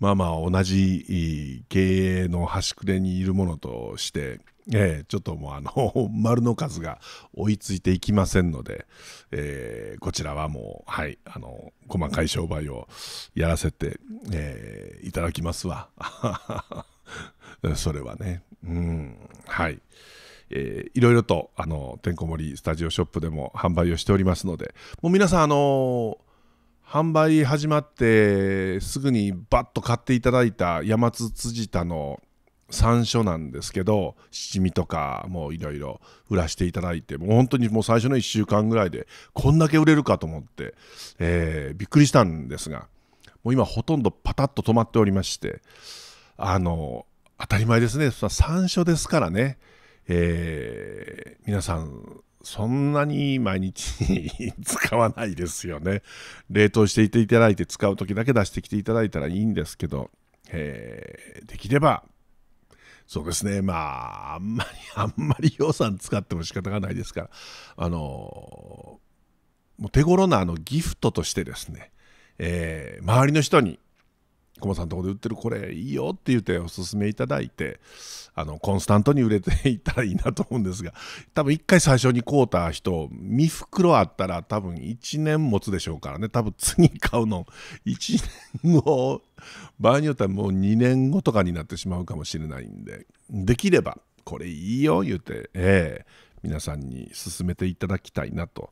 まあまあ同じ経営の端くれにいるものとして、えー、ちょっともうあの 丸の数が追いついていきませんので、えー、こちらはもうはいあの細かい商売をやらせて、えー、いただきますわ それはねうんはい。えー、いろいろと、あの、てんこ盛りスタジオショップでも販売をしておりますので、もう皆さん、あの販売始まってすぐにバッと買っていただいた山津辻田の山椒なんですけど七味とかもいろいろ売らしていただいてもう本当にもう最初の1週間ぐらいでこんだけ売れるかと思って、えー、びっくりしたんですがもう今ほとんどパタッと止まっておりましてあの当たり前ですね山椒ですからねえー、皆さんそんなに毎日 使わないですよね。冷凍していていただいて使う時だけ出してきていただいたらいいんですけど、えー、できればそうですね。まあ、あんまり、あんまり予算使っても仕方がないですから、あの、もう手頃なあのギフトとしてですね、えー、周りの人にコさんのところで売ってるこれいいよって言っておすすめいただいてあのコンスタントに売れていったらいいなと思うんですが多分1回最初に買うた人見袋あったら多分1年持つでしょうからね多分次買うの1年後場合によってはもう2年後とかになってしまうかもしれないんでできればこれいいよ言うて、え皆さんに勧めていただきたいなと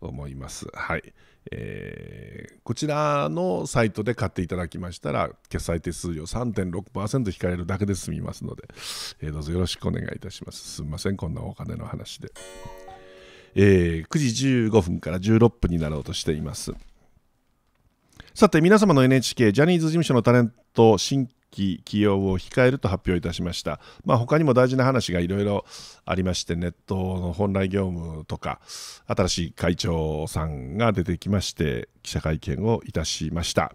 思います。はいえー、こちらのサイトで買っていただきましたら、決済手数料3.6%引かれるだけで済みますので、えー、どうぞよろしくお願いいたします。すみません、こんなお金の話で。えー、9時15分から16分になろうとしています。さて、皆様の NHK、ジャニーズ事務所のタレント、新機起用を控えると発表いたしました、まあ、他にも大事な話がいろいろありましてネットの本来業務とか新しい会長さんが出てきまして記者会見をいたしました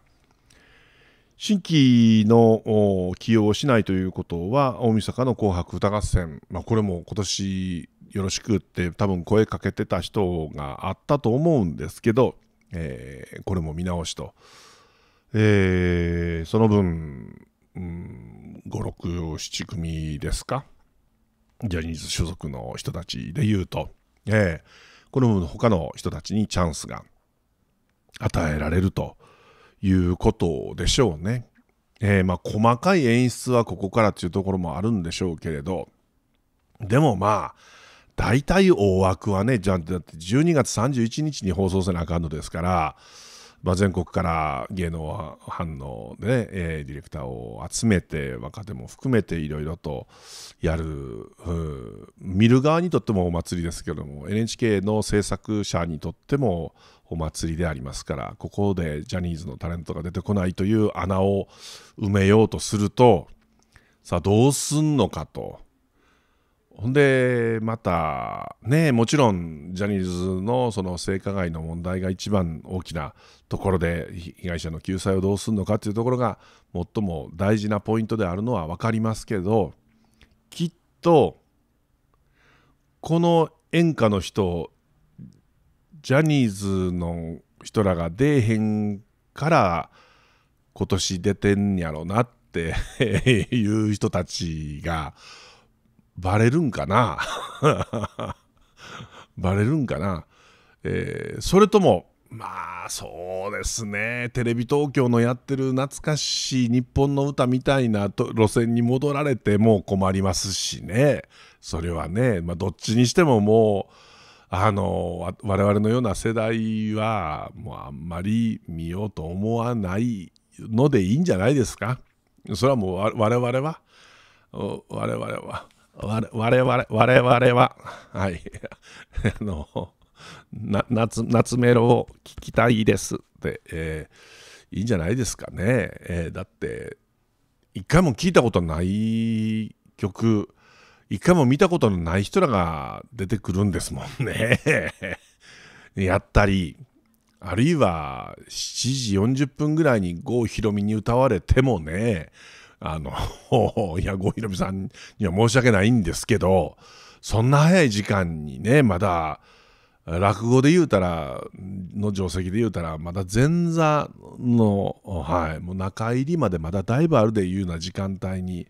新規の起用をしないということは大晦日の「紅白歌合戦」まあ、これも今年よろしくって多分声かけてた人があったと思うんですけど、えー、これも見直しと、えー、その分うん、5、6、7組ですか。ジャニーズ所属の人たちで言うと、ええー、この他の人たちにチャンスが与えられるということでしょうね。えー、まあ細かい演出はここからというところもあるんでしょうけれど、でもまあ、大体大枠はね、じゃあ、だって12月31日に放送せなあかんのですから、まあ、全国から芸能班のでねえー、ディレクターを集めて若手も含めていろいろとやる、見る側にとってもお祭りですけども NHK の制作者にとってもお祭りでありますからここでジャニーズのタレントが出てこないという穴を埋めようとするとさあどうすんのかと。ほんでまたねもちろんジャニーズのその性加害の問題が一番大きなところで被害者の救済をどうするのかっていうところが最も大事なポイントであるのは分かりますけどきっとこの演歌の人ジャニーズの人らが出えへんから今年出てんやろなって いう人たちが。バレるんかな バレるんかな、えー、それともまあそうですねテレビ東京のやってる懐かしい日本の歌みたいな路線に戻られても困りますしねそれはね、まあ、どっちにしてももうあの我々のような世代はもうあんまり見ようと思わないのでいいんじゃないですかそれはもう我々は我々は。我々、我々は、はい、あの、な夏夏メロを聴きたいですって、えー、いいんじゃないですかね。えー、だって、一回も聴いたことない曲、一回も見たことのない人らが出てくるんですもんね。やったり、あるいは7時40分ぐらいに郷ひろみに歌われてもね、あの、いや、郷ひろみさんには申し訳ないんですけど、そんな早い時間にね、まだ、落語で言うたら、の定石で言うたら、まだ前座の、はい、もう中入りまでまだだいぶあるでいうような時間帯に、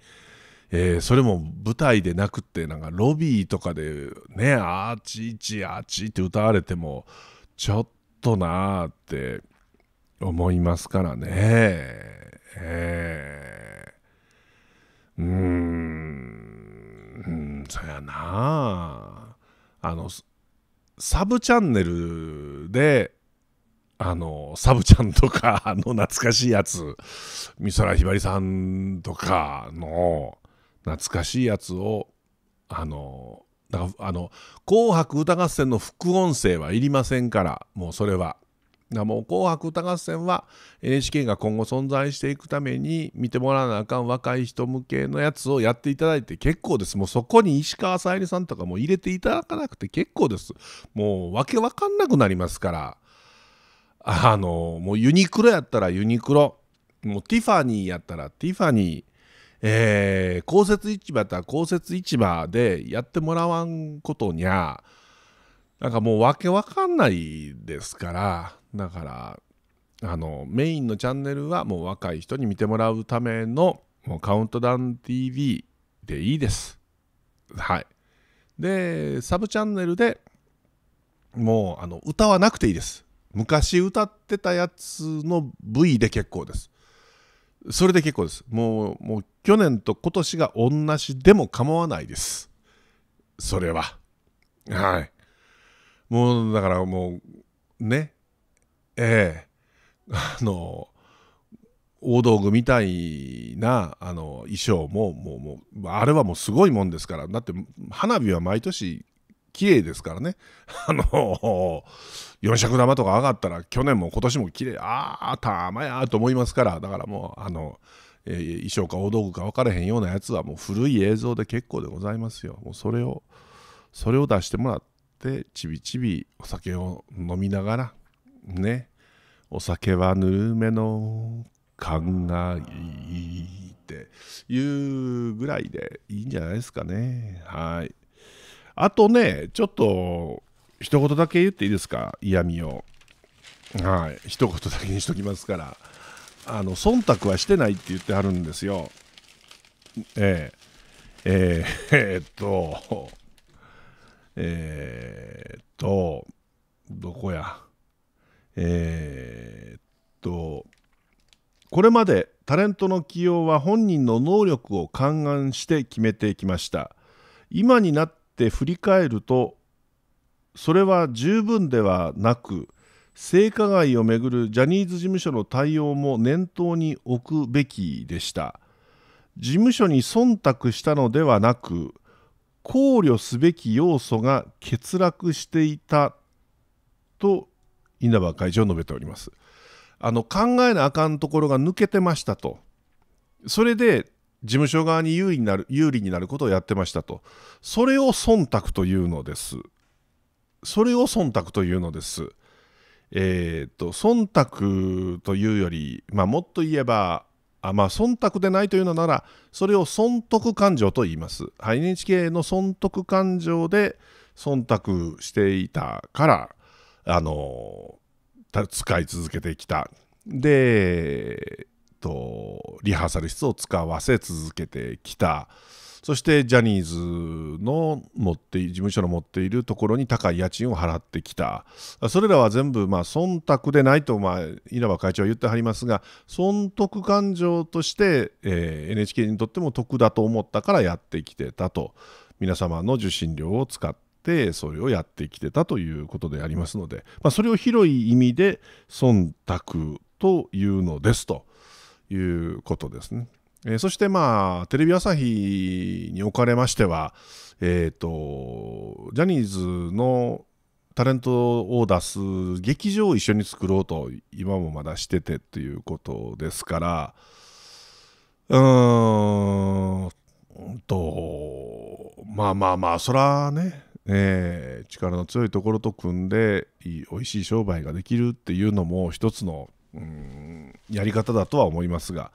えー、それも舞台でなくって、なんかロビーとかでね、あーちいちあーちって歌われても、ちょっとなーって思いますからね。えーうーん、そやなあの、サブチャンネルで、あの、サブちゃんとか、の、懐かしいやつ、美空ひばりさんとかの、懐かしいやつを、あの、だからあの「紅白歌合戦」の副音声はいりませんからもうそれはだもう紅白歌合戦は NHK が今後存在していくために見てもらわなあかん若い人向けのやつをやっていただいて結構です。もうそこに石川さゆりさんとかも入れていただかなくて結構です。もうわけわかんなくなりますから。あの、もうユニクロやったらユニクロ。もうティファニーやったらティファニー。えー、公設市場やったら公設市場でやってもらわんことにゃ。なんかもう訳わかんないですから、だから、あの、メインのチャンネルはもう若い人に見てもらうための、もうカウントダウン TV でいいです。はい。で、サブチャンネルでもう、あの、歌はなくていいです。昔歌ってたやつの V で結構です。それで結構です。もう、もう去年と今年が同じでも構わないです。それは。はい。もうだからもうねええあの大道具みたいなあの衣装ももうもうあれはもうすごいもんですからだって花火は毎年綺麗ですからね あの四尺玉とか上がったら去年も今年も綺麗ああたまやと思いますからだからもうあの、えー、衣装か大道具か分からへんようなやつはもう古い映像で結構でございますよもうそれをそれを出してもらっってちびちびお酒を飲みながらねお酒はぬるめの考えいっていうぐらいでいいんじゃないですかねはいあとねちょっと一言だけ言っていいですか嫌味をはい一言だけにしときますからあの忖度はしてないって言ってはるんですよえええー、えー、っとえー、っと、どこや。えー、っと、これまでタレントの起用は本人の能力を勘案して決めてきました。今になって振り返ると、それは十分ではなく、性加害をめぐるジャニーズ事務所の対応も念頭に置くべきでした。事務所に忖度したのではなく、考慮すべき要素が欠落していたと稲葉会長述べております。あの考えなあかんところが抜けてましたと。それで事務所側に有利になる有利になることをやってましたと。それを忖度というのです。それを忖度というのです。えー、っと忖度というより、まあ、もっと言えばあまあ、忖度でないというのならそれを損得感情と言います、はい、NHK の損得感情で忖度していたからあの使い続けてきたで、えっとリハーサル室を使わせ続けてきた。そしてジャニーズの持って事務所の持っているところに高い家賃を払ってきたそれらは全部まあ忖度でないとまあ稲葉会長は言ってはりますが損得感情として、えー、NHK にとっても得だと思ったからやってきてたと皆様の受信料を使って。それをやってきてたということでありますので、まあ、それを広い意味で忖度というのですということですね。えー、そしてまあテレビ朝日におかれましては、えーと、ジャニーズのタレントを出す劇場を一緒に作ろうと今もまだしててっていうことですからうーんとまあまあまあそらね、えー、力の強いところと組んで美味しい商売ができるっていうのも一つのうんやり方だとは思いますが。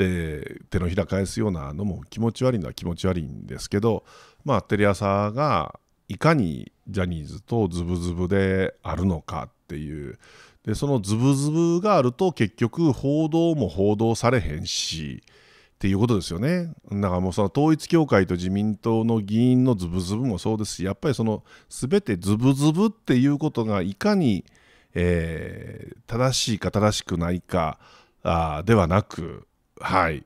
で手のひら返すようなのも気持ち悪いのは気持ち悪いんですけどまあテレ朝がいかにジャニーズとズブズブであるのかっていうでそのズブズブがあると結局報道も報道されへんしっていうことですよねだからもうその統一教会と自民党の議員のズブズブもそうですしやっぱりその全てズブズブっていうことがいかに、えー、正しいか正しくないかあではなくはい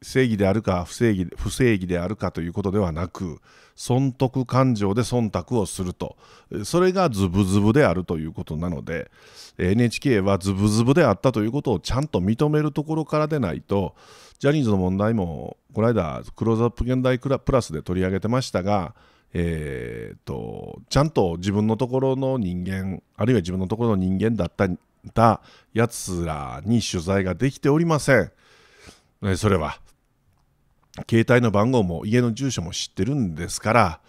正義であるか不正義不正義であるかということではなく損得感情で忖度をするとそれがズブズブであるということなので NHK はズブズブであったということをちゃんと認めるところからでないとジャニーズの問題もこの間クローズアップ現代プラスで取り上げてましたが、えーと、とちゃんと自分のところの人間あるいは自分のところの人間だったやつらに取材ができておりません。それは携帯の番号も家の住所も知ってるんですから、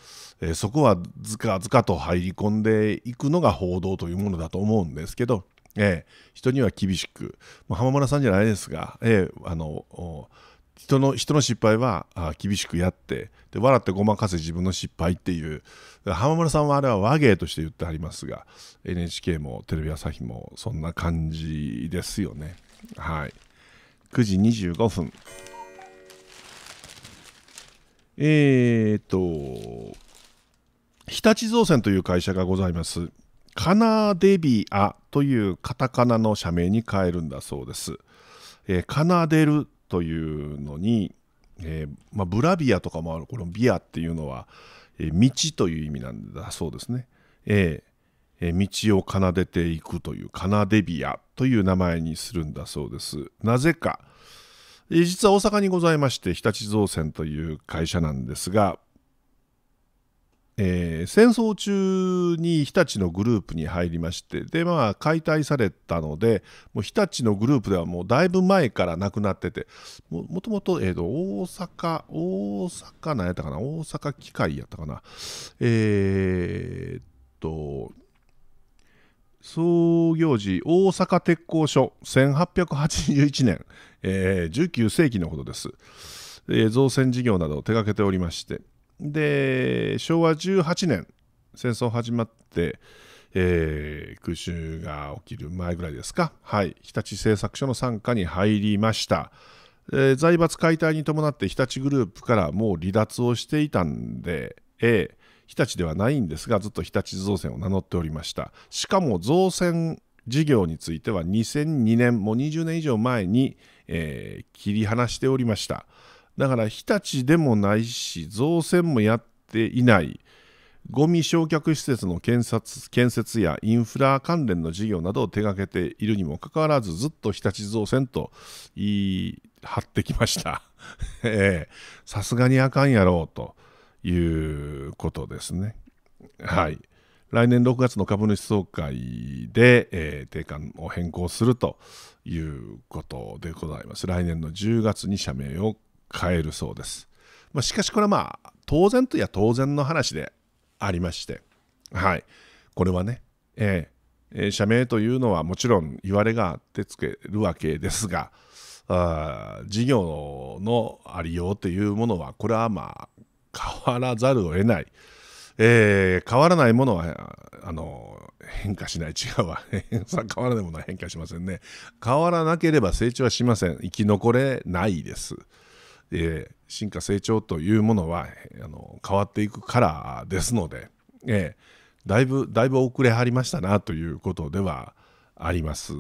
えー、そこはずかずかと入り込んでいくのが報道というものだと思うんですけど、えー、人には厳しく、まあ、浜村さんじゃないですが、えー、あの人の人の失敗は厳しくやってで笑ってごまかせ自分の失敗っていう浜村さんはあれは和芸として言ってありますが NHK もテレビ朝日もそんな感じですよね。はい9時25分。えー、っと、日立造船という会社がございます。カナデビアというカタカナの社名に変えるんだそうです。えー、カナデルというのに、えー、まあ、ブラビアとかもあるこのビアっていうのは、えー、道という意味なんだそうですね。えー道を奏でていくというナデビアという名前にするんだそうです。なぜか、実は大阪にございまして日立造船という会社なんですが、えー、戦争中に日立のグループに入りましてでまあ解体されたのでもう日立のグループではもうだいぶ前からなくなっててもともと,、えー、と大阪大阪何やったかな大阪機械やったかなえー、っと創業時大阪鉄工所1881年、えー、19世紀のことです、えー、造船事業などを手掛けておりましてで昭和18年戦争始まって、えー、空襲が起きる前ぐらいですか、はい、日立製作所の傘下に入りました、えー、財閥解体に伴って日立グループからもう離脱をしていたんで、えー日立ではないんですがずっと日立造船を名乗っておりましたしかも造船事業については2002年もう20年以上前に、えー、切り離しておりましただから日立でもないし造船もやっていないゴミ焼却施設の建設やインフラ関連の事業などを手掛けているにもかかわらずずっと日立造船と言い張ってきました。さすがにあかんやろうと。いうことですね。はい、来年6月の株主総会で、えー、定款を変更するということでございます。来年の10月に社名を変えるそうです。まあ、しかしこれはまあ当然といや当然の話でありまして、はい、これはね、えー、社名というのはもちろん言われがあってつけるわけですが、あ事業のありようというものはこれはまあ変わらざるを得ない、えー、変わらないものはあの変化しない違うわ変わらないものは変化しませんね変わらなければ成長はしません生き残れないです、えー、進化成長というものはあの変わっていくからですので、えー、だいぶだいぶ遅れはりましたなということではあります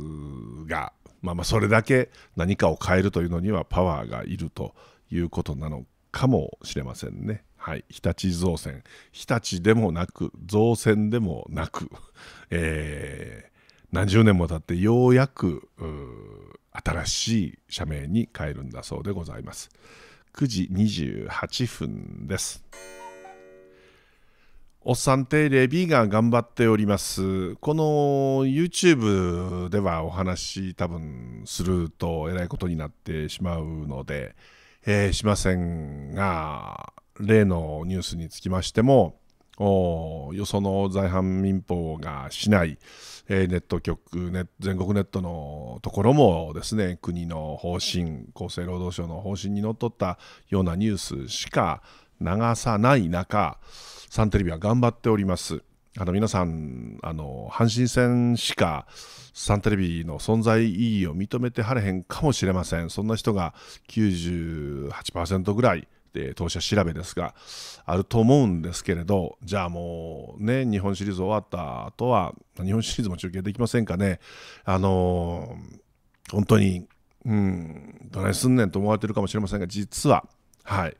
がまあまあそれだけ何かを変えるというのにはパワーがいるということなのかもしれませんね。はい、日立造船日立でもなく造船でもなく、えー、何十年も経ってようやく新しい社名に変えるんだそうでございます9時28分ですおっさん定レビが頑張っておりますこの YouTube ではお話多分するとえらいことになってしまうのでえー、しませんが、例のニュースにつきましても、よその在阪民法がしない、えー、ネット局全国ネットのところもですね国の方針厚生労働省の方針にのっとったようなニュースしか流さない中サンテレビは頑張っております。あの皆さんあの阪神戦しかサンテレビの存在意義を認めてはれへんかもしれませんそんな人が98%ぐらいで当社調べですがあると思うんですけれどじゃあもうね日本シリーズ終わった後は日本シリーズも中継できませんかねあの本当にうんどないすんねんと思われてるかもしれませんが実ははい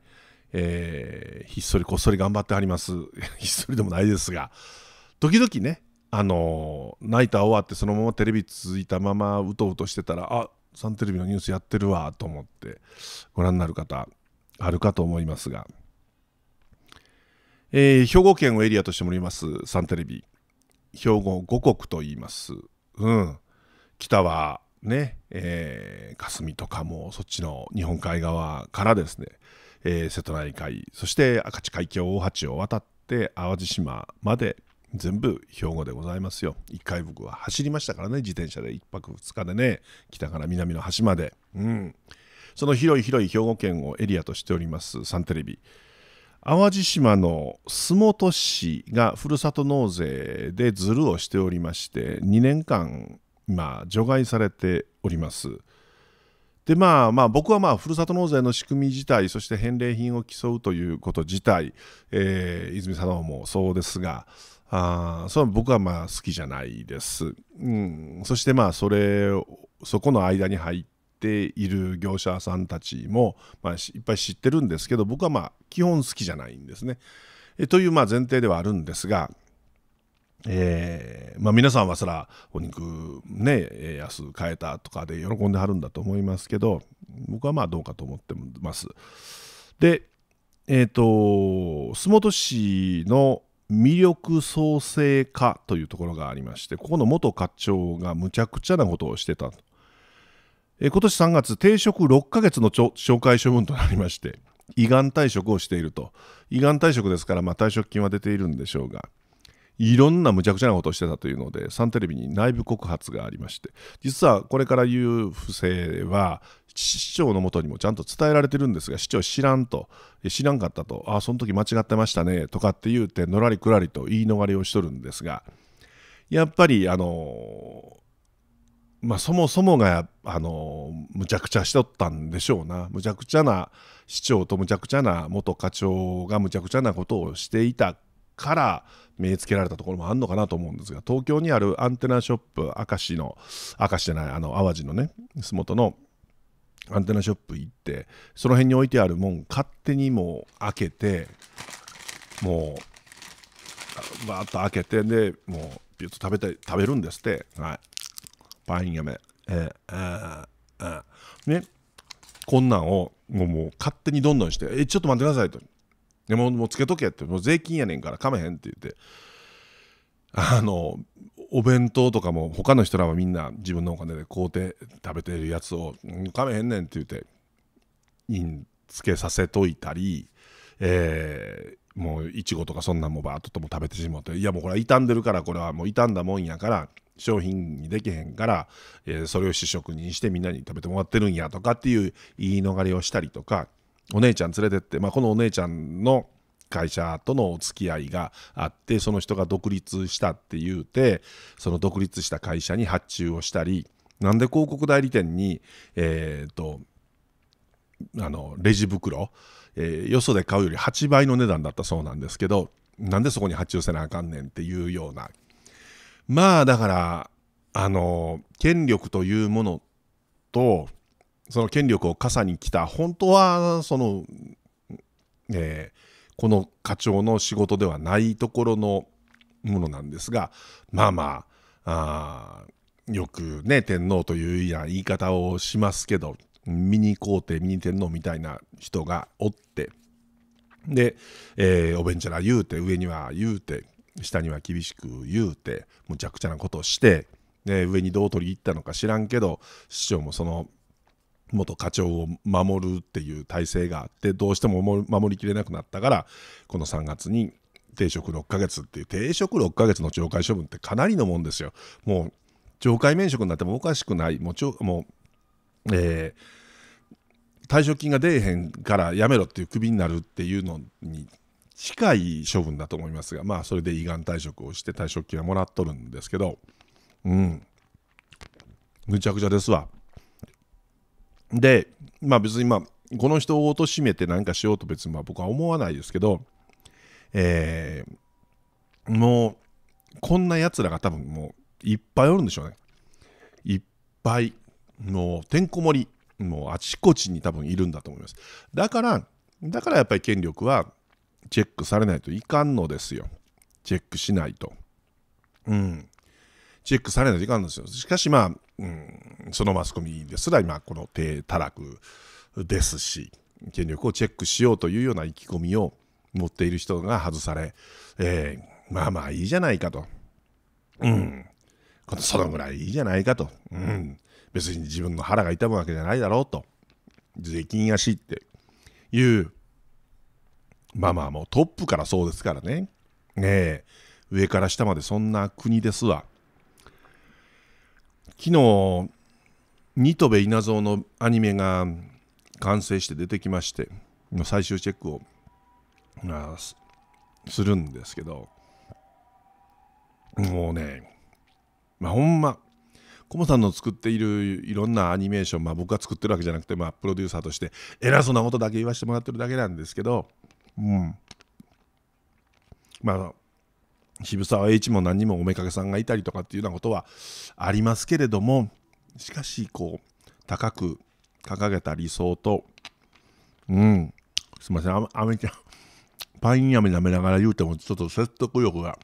えー、ひっそりこっそり頑張ってはります ひっそりでもないですが時々ねあのナイター終わってそのままテレビ続いたままうとうとしてたらあサンテレビのニュースやってるわと思ってご覧になる方あるかと思いますが、えー、兵庫県をエリアとしてもりますサンテレビ兵庫五国と言いますうん北はね、えー、霞とかもそっちの日本海側からですね、えー、瀬戸内海そして明石海峡大橋を渡って淡路島まで全部兵庫でございますよ。一回僕は走りましたからね、自転車で1泊2日でね、北から南の端まで。うん。その広い広い兵庫県をエリアとしております、サンテレビ。淡路島の洲本市がふるさと納税でズルをしておりまして、2年間、今、除外されております。でまあまあ僕はまあふるさと納税の仕組み自体そして返礼品を競うということ自体、えー、泉佐野もそうですがあそれは僕はまあ好きじゃないです。うん、そしてまあそれそこの間に入っている業者さんたちも、まあ、いっぱい知ってるんですけど僕はまあ基本好きじゃないんですね。えというまあ前提ではあるんですが、えー、まあ、皆さんはそらお肉ね安買えたとかで喜んではるんだと思いますけど僕はまあどうかと思ってます。でえっ、ー、と洲本市の魅力創生課というところがありましてここの元課長がむちゃくちゃなことをしてたえ今年3月停職6ヶ月の懲戒処分となりまして胃がん退職をしていると胃がん退職ですから、まあ、退職金は出ているんでしょうがいろんなむちゃくちゃなことをしてたというので、サンテレビに内部告発がありまして、実はこれから言う不正は、市長のもとにもちゃんと伝えられてるんですが、市長知らんと、知らんかったと、ああ、その時間違ってましたねとかって言うて、のらりくらりと言い逃れをしとるんですが、やっぱり、あのまあ、そもそもが、あのむちゃくちゃしとったんでしょうな、むちゃくちゃな市長とむちゃくちゃな元課長がむちゃくちゃなことをしていたから、目につけられたところもあるのかなと思うんですが東京にあるアンテナショップ明石の明石じゃないあの淡路のね洲本のアンテナショップ行ってその辺に置いてあるもん勝手にもう開けてもうバーッと開けてでもうピュッと食べて食べるんですってはいパインやめえー、えー、ねこんなんをもうもう勝手にどんどんして「えちょっと待ってください」とでももうつけとけってもう税金やねんからかめへんって言ってあのお弁当とかも他の人らはみんな自分のお金で買うて食べてるやつを「かめへんねん」って言ってつけさせといたり、えー、もういちごとかそんなんもバーっととも食べてしまっていやもうこれは傷んでるからこれはもう傷んだもんやから商品にできへんから、えー、それを試食にしてみんなに食べてもらってるんやとかっていう言い逃れをしたりとか。お姉ちゃん連れてって、まあ、このお姉ちゃんの会社とのお付き合いがあってその人が独立したって言うてその独立した会社に発注をしたりなんで広告代理店にえっ、ー、とあのレジ袋、えー、よそで買うより8倍の値段だったそうなんですけどなんでそこに発注せなあかんねんっていうようなまあだからあの権力というものとその権力を傘に来た本当はその、えー、この課長の仕事ではないところのものなんですがまあまあよくね天皇という言い方をしますけどミニ皇帝ミニ天皇みたいな人がおってで、えー、おべんちゃら言うて上には言うて下には厳しく言うてむちゃくちゃなことをして、ね、上にどう取り入ったのか知らんけど市長もその元課長を守るっていう体制があってどうしても守りきれなくなったからこの3月に停職6ヶ月っていう停職6ヶ月の懲戒処分ってかなりのもんですよ。もう懲戒免職になってもおかしくないもうちもう、えー、退職金が出えへんからやめろっていうクビになるっていうのに近い処分だと思いますがまあそれで胃がん退職をして退職金はもらっとるんですけどうんむちゃくちゃですわ。で、まあ別にまあ、この人を貶めて何かしようと別にまあ僕は思わないですけど、えー、もう、こんな奴らが多分もういっぱいおるんでしょうね。いっぱい、もうてんこ盛り、もうあちこちに多分いるんだと思います。だから、だからやっぱり権力はチェックされないといかんのですよ。チェックしないと。うん。チェックされないといかんのですよ。しかしまあ、うん、そのマスコミですら今この低たらくですし権力をチェックしようというような意気込みを持っている人が外され、えー、まあまあいいじゃないかと、うん、このそのぐらいいいじゃないかと、うん、別に自分の腹が痛むわけじゃないだろうと税金やしっていうまあまあもうトップからそうですからねねえ上から下までそんな国ですわ。昨日新戸ベ稲造のアニメが完成して出てきまして最終チェックをするんですけどもうね、まあ、ほんまコモさんの作っているいろんなアニメーション、まあ、僕が作ってるわけじゃなくて、まあ、プロデューサーとして偉そうなことだけ言わせてもらってるだけなんですけど、うん、まあ渋沢栄一も何にもおめかけさんがいたりとかっていうようなことはありますけれどもしかしこう高く掲げた理想とうんすいませんあめちゃんパイン飴舐めながら言うてもちょっと説得力が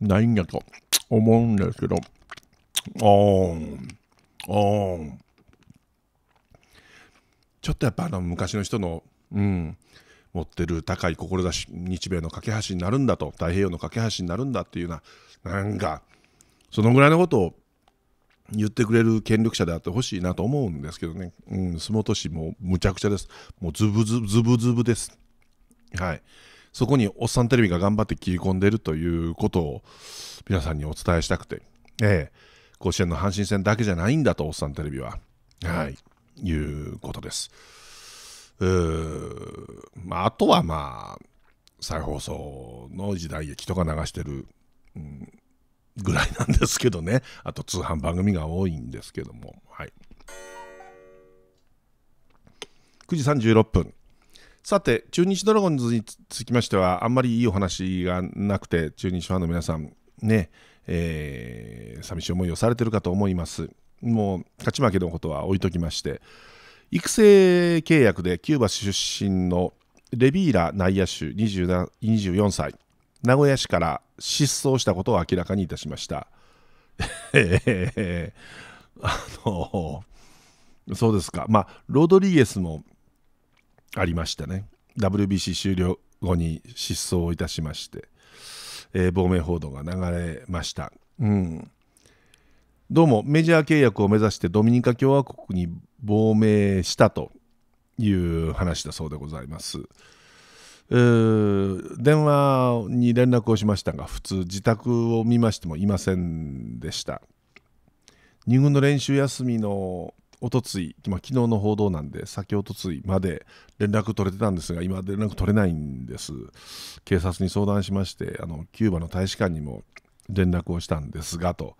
ないんやと思うんですけどおーおーちょっとやっぱあの昔の人のうん持ってる高い志日米の架け橋になるんだと太平洋の架け橋になるんだっていうようななんかそのぐらいのことを言ってくれる権力者であってほしいなと思うんですけどね、うん、洲本市もむちゃくちゃですもうズブズブズブズブですはいそこにおっさんテレビが頑張って切り込んでるということを皆さんにお伝えしたくて、ええ、甲子園の阪神戦だけじゃないんだとおっさんテレビははいいうことです。まあ、あとはまあ、再放送の時代劇とか流してる、うん、ぐらいなんですけどね。あと通販番組が多いんですけども。はい。9時36分。さて、中日ドラゴンズにつきましては、あんまりいいお話がなくて、中日ファンの皆さん、ね、えー、寂しい思いをされてるかと思います。もう、勝ち負けのことは置いときまして、育成契約でキューバ出身のレビーラ内野手24歳名古屋市から失踪したことを明らかにいたしました。あのそうですか、まあ、ロドリゲスもありましたね、WBC 終了後に失踪いたしまして、えー、亡命報道が流れました、うん、どうもメジャー契約を目指してドミニカ共和国に亡命したという話だそうでございます。電話に連絡をしましたが普通自宅を見ましてもいませんでした2軍の練習休みのおとつい、昨日の報道なんで先おとついまで連絡取れてたんですが今連絡取れないんです警察に相談しましてあのキューバの大使館にも連絡をしたんですがと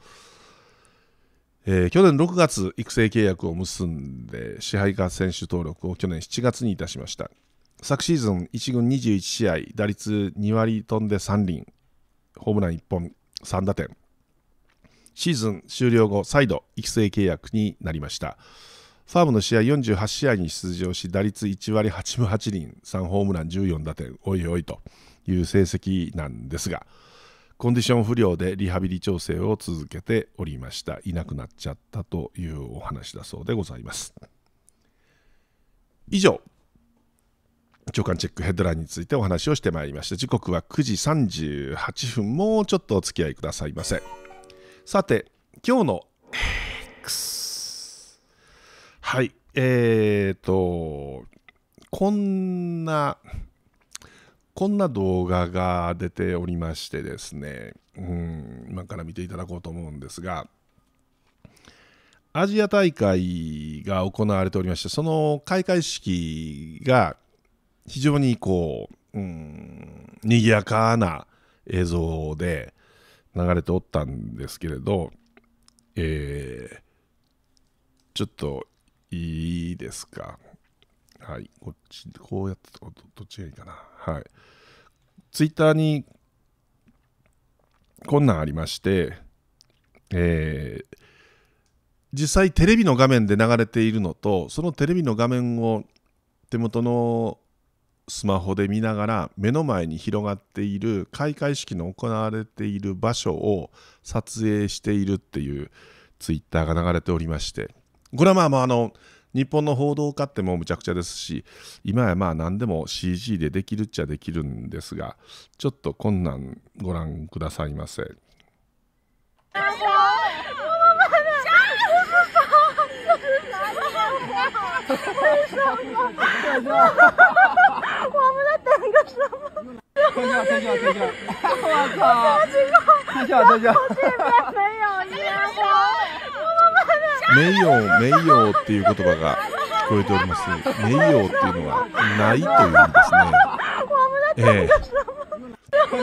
えー、去年6月育成契約を結んで支配下選手登録を去年7月にいたしました昨シーズン1軍21試合打率2割飛んで3厘ホームラン1本3打点シーズン終了後再度育成契約になりましたファームの試合48試合に出場し打率1割8分8厘3ホームラン14打点おいおいという成績なんですが、コンディション不良でリハビリ調整を続けておりましたいなくなっちゃったというお話だそうでございます以上長官チェックヘッドラインについてお話をしてまいりました時刻は9時38分もうちょっとお付き合いくださいませさて今日の X はいえーとこんなこんな動画が出ておりましてですね、うん、今から見ていただこうと思うんですが、アジア大会が行われておりまして、その開会式が非常にこう、うん、賑やかな映像で流れておったんですけれど、えー、ちょっといいですか。はい、こっち、こうやってど、どっちがいいかな。はい。ツイッターに、こんなんありまして、えー、実際テレビの画面で流れているのと、そのテレビの画面を手元のスマホで見ながら目の前に広がっている開会式の行われている場所を撮影しているっていうツイッターが流れておりましてこれはまあまああの日本の報道家ってもうむちゃくちゃですし今やまあ何でも CG でできるっちゃできるんですがちょっと困難ご覧くださいませ。退下，退下，退下！我靠！退下，退下！后面没有烟花。名誉名誉っていう言葉が聞こえております名誉っていうのはないという意味ですね、ええ、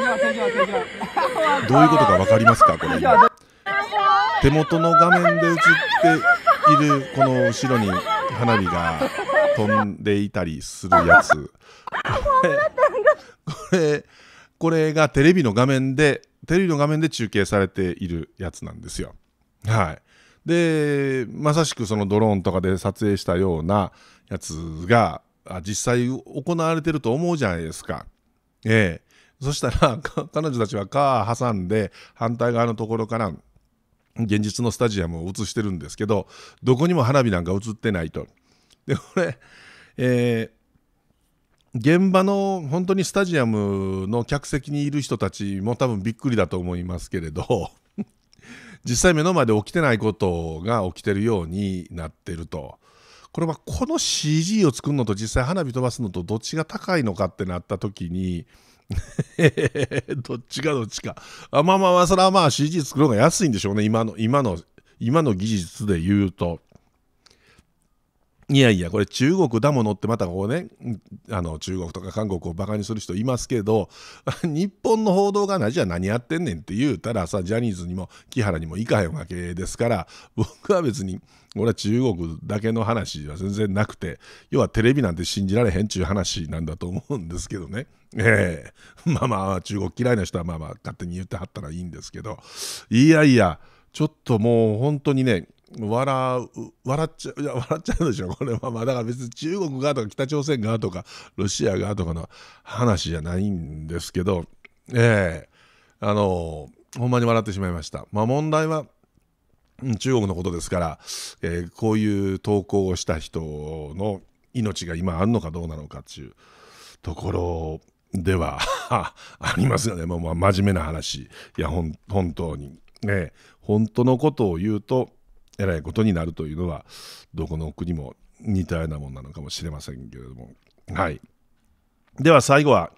どういうことかわかりますかこれ今手元の画面で映っているこの後ろに花火が飛んでいたりするやつこれこれがテレビの画面でテレビの画面で中継されているやつなんですよはいでまさしくそのドローンとかで撮影したようなやつが実際行われてると思うじゃないですか。ええ、そしたら彼女たちはカー挟んで反対側のところから現実のスタジアムを映してるんですけどどこにも花火なんか映ってないと。でこれ、えー現場の本当にスタジアムの客席にいる人たちも多分びっくりだと思いますけれど実際目の前で起きてないことが起きてるようになってると。これはこの CG を作るのと実際花火飛ばすのとどっちが高いのかってなった時に どっちがどっちかあまあまあまあそれはまあ CG 作るのが安いんでしょうね今の今の今の技術で言うといやいや、これ中国だものってまたこうね、あの中国とか韓国をバカにする人いますけど、日本の報道がなじゃ何やってんねんって言うたらさ、ジャニーズにも木原にも行かへんわけですから、僕は別に、俺は中国だけの話は全然なくて、要はテレビなんて信じられへんちゅう話なんだと思うんですけどね。ええー、まあまあ、中国嫌いな人はまあまあ勝手に言ってはったらいいんですけど、いやいや、ちょっともう本当にね、笑う笑っちゃういや笑っちゃうでしょこれはまあだから別に中国がとか北朝鮮がとかロシアがとかの話じゃないんですけどええあのほんまに笑ってしまいました。まあ、問題は中国のことですから、えー、こういう投稿をした人の命が今あるのかどうなのかっていうところでは ありますよね、まあ、真面目な話いや本当に、ね、本当のことを言うとえらいことになるというのはどこの国も似たようなものなのかもしれませんけれども、はい、では最後は、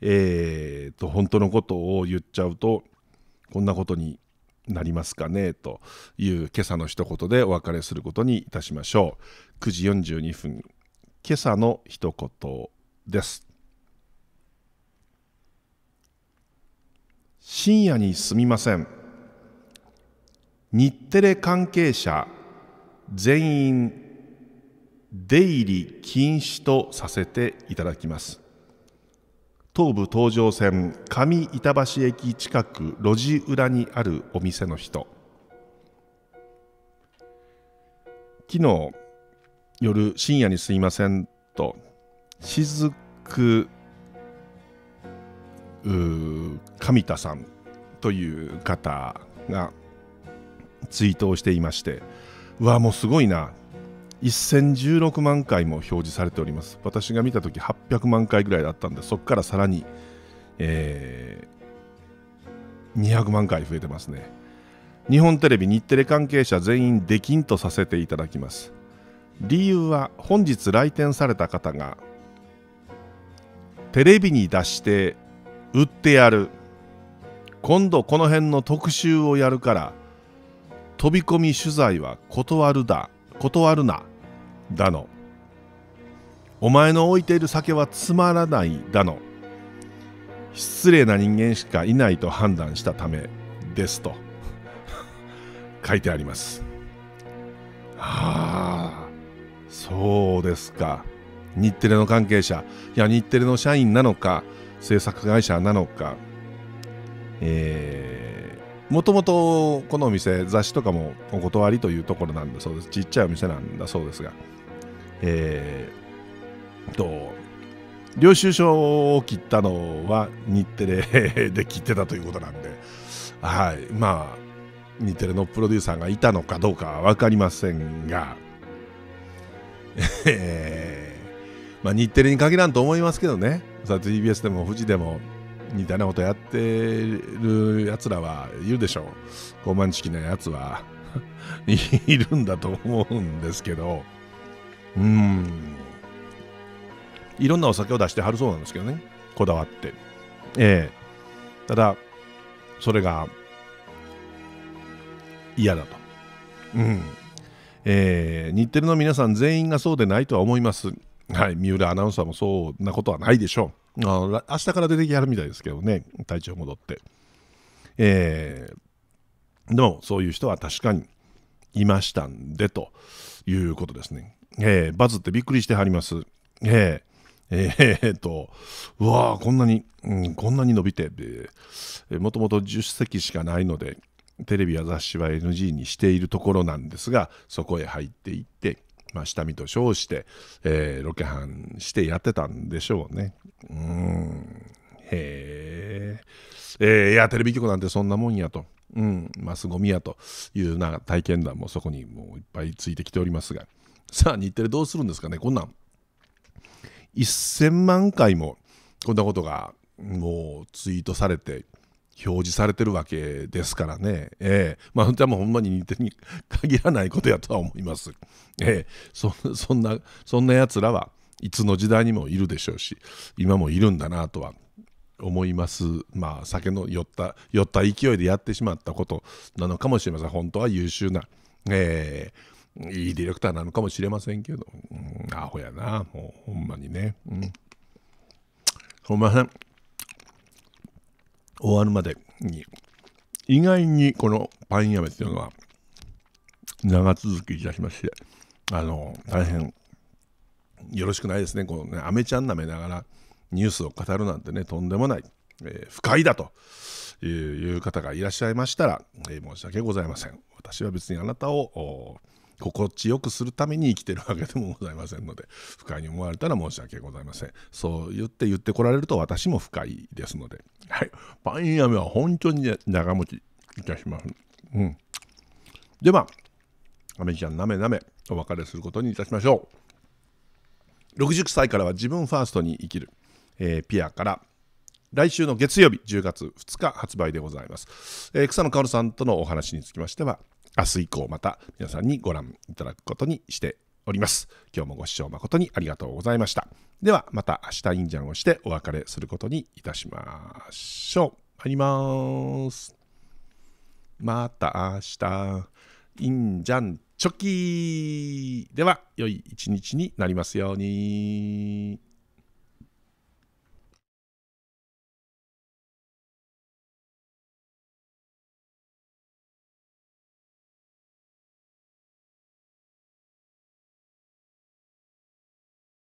えーと、本当のことを言っちゃうとこんなことになりますかねという今朝の一言でお別れすることにいたしましょう9時42分今朝の一言です深夜にすみません日テレ関係者全員出入り禁止とさせていただきます東武東上線上板橋駅近く路地裏にあるお店の人昨日夜深夜にすいませんと雫上田さんという方がツイートをしていましてうわもうすごいな1016万回も表示されております私が見た時800万回ぐらいだったんでそこからさらに、えー、200万回増えてますね日本テレビ日テレ関係者全員できんとさせていただきます理由は本日来店された方がテレビに出して売ってやる今度この辺の特集をやるから飛び込み取材は断るだ断るなだのお前の置いている酒はつまらないだの失礼な人間しかいないと判断したためですと書いてあります。はあそうですか日テレの関係者いや日テレの社員なのか制作会社なのかえーもともとこのお店雑誌とかもお断りというところなんだそうですちっちゃいお店なんだそうですがえー、と領収書を切ったのは日テレで切ってたということなんではいまあ日テレのプロデューサーがいたのかどうか分かりませんがえー、まあ日テレに限らんと思いますけどね TBS でも富士でもみたいなことやってるやつらはいるでしょう。傲慢ちきなやつはいるんだと思うんですけど、うん。いろんなお酒を出してはるそうなんですけどね。こだわって。ええー、ただ、それが嫌だと。うん。えー、日テレの皆さん全員がそうでないとは思います。はい、三浦アナウンサーもそうなことはないでしょう。あ明日から出てきはるみたいですけどね、体調戻って。えー、でも、そういう人は確かにいましたんで、ということですね。えー、バズってびっくりしてはります。えーえー、っと、うわこんなに、うん、こんなに伸びて、えー、もともと10席しかないので、テレビや雑誌は NG にしているところなんですが、そこへ入っていって、まあ、下見と称して、えー、ロケハンしてやってたんでしょうね。うん。へえ。ー、いや、テレビ局なんてそんなもんやと。うん、マスゴミやというな体験談もそこにもういっぱいついてきておりますが。さあ、日テレどうするんですかね、こんなん。1000万回もこんなことがもうツイートされて、表示されてるわけですからね。ええー、まあ、じもうほんまに似てに限らないことやとは思います。ええー、そんな、そんな奴らはいつの時代にもいるでしょうし、今もいるんだなとは思います。まあ、酒の酔った、酔った勢いでやってしまったことなのかもしれません。本当は優秀な、ええー、いいディレクターなのかもしれませんけど、うん、アホやな、もうほんまにね。うん、ほんま終わるまでに、意外にこのパインアメっていうのは、長続きいたしまして、あの、大変、よろしくないですね。このね、アメちゃんなめながらニュースを語るなんてね、とんでもない、えー、不快だという方がいらっしゃいましたら、えー、申し訳ございません。私は別にあなたを、心地よくするために生きてるわけでもございませんので不快に思われたら申し訳ございませんそう言って言ってこられると私も不快ですので、はい、パインアメは本当に、ね、長持ちいたします、うん、ではアメリカンなめなめお別れすることにいたしましょう60歳からは自分ファーストに生きる、えー、ピアから来週の月曜日10月2日発売でございます、えー、草野薫さんとのお話につきましては明日以降また皆さんにご覧いただくことにしております。今日もご視聴誠にありがとうございました。ではまた明日インジャンをしてお別れすることにいたしましょう。ありまーす。また明日、インジャンチョキでは、良い一日になりますように。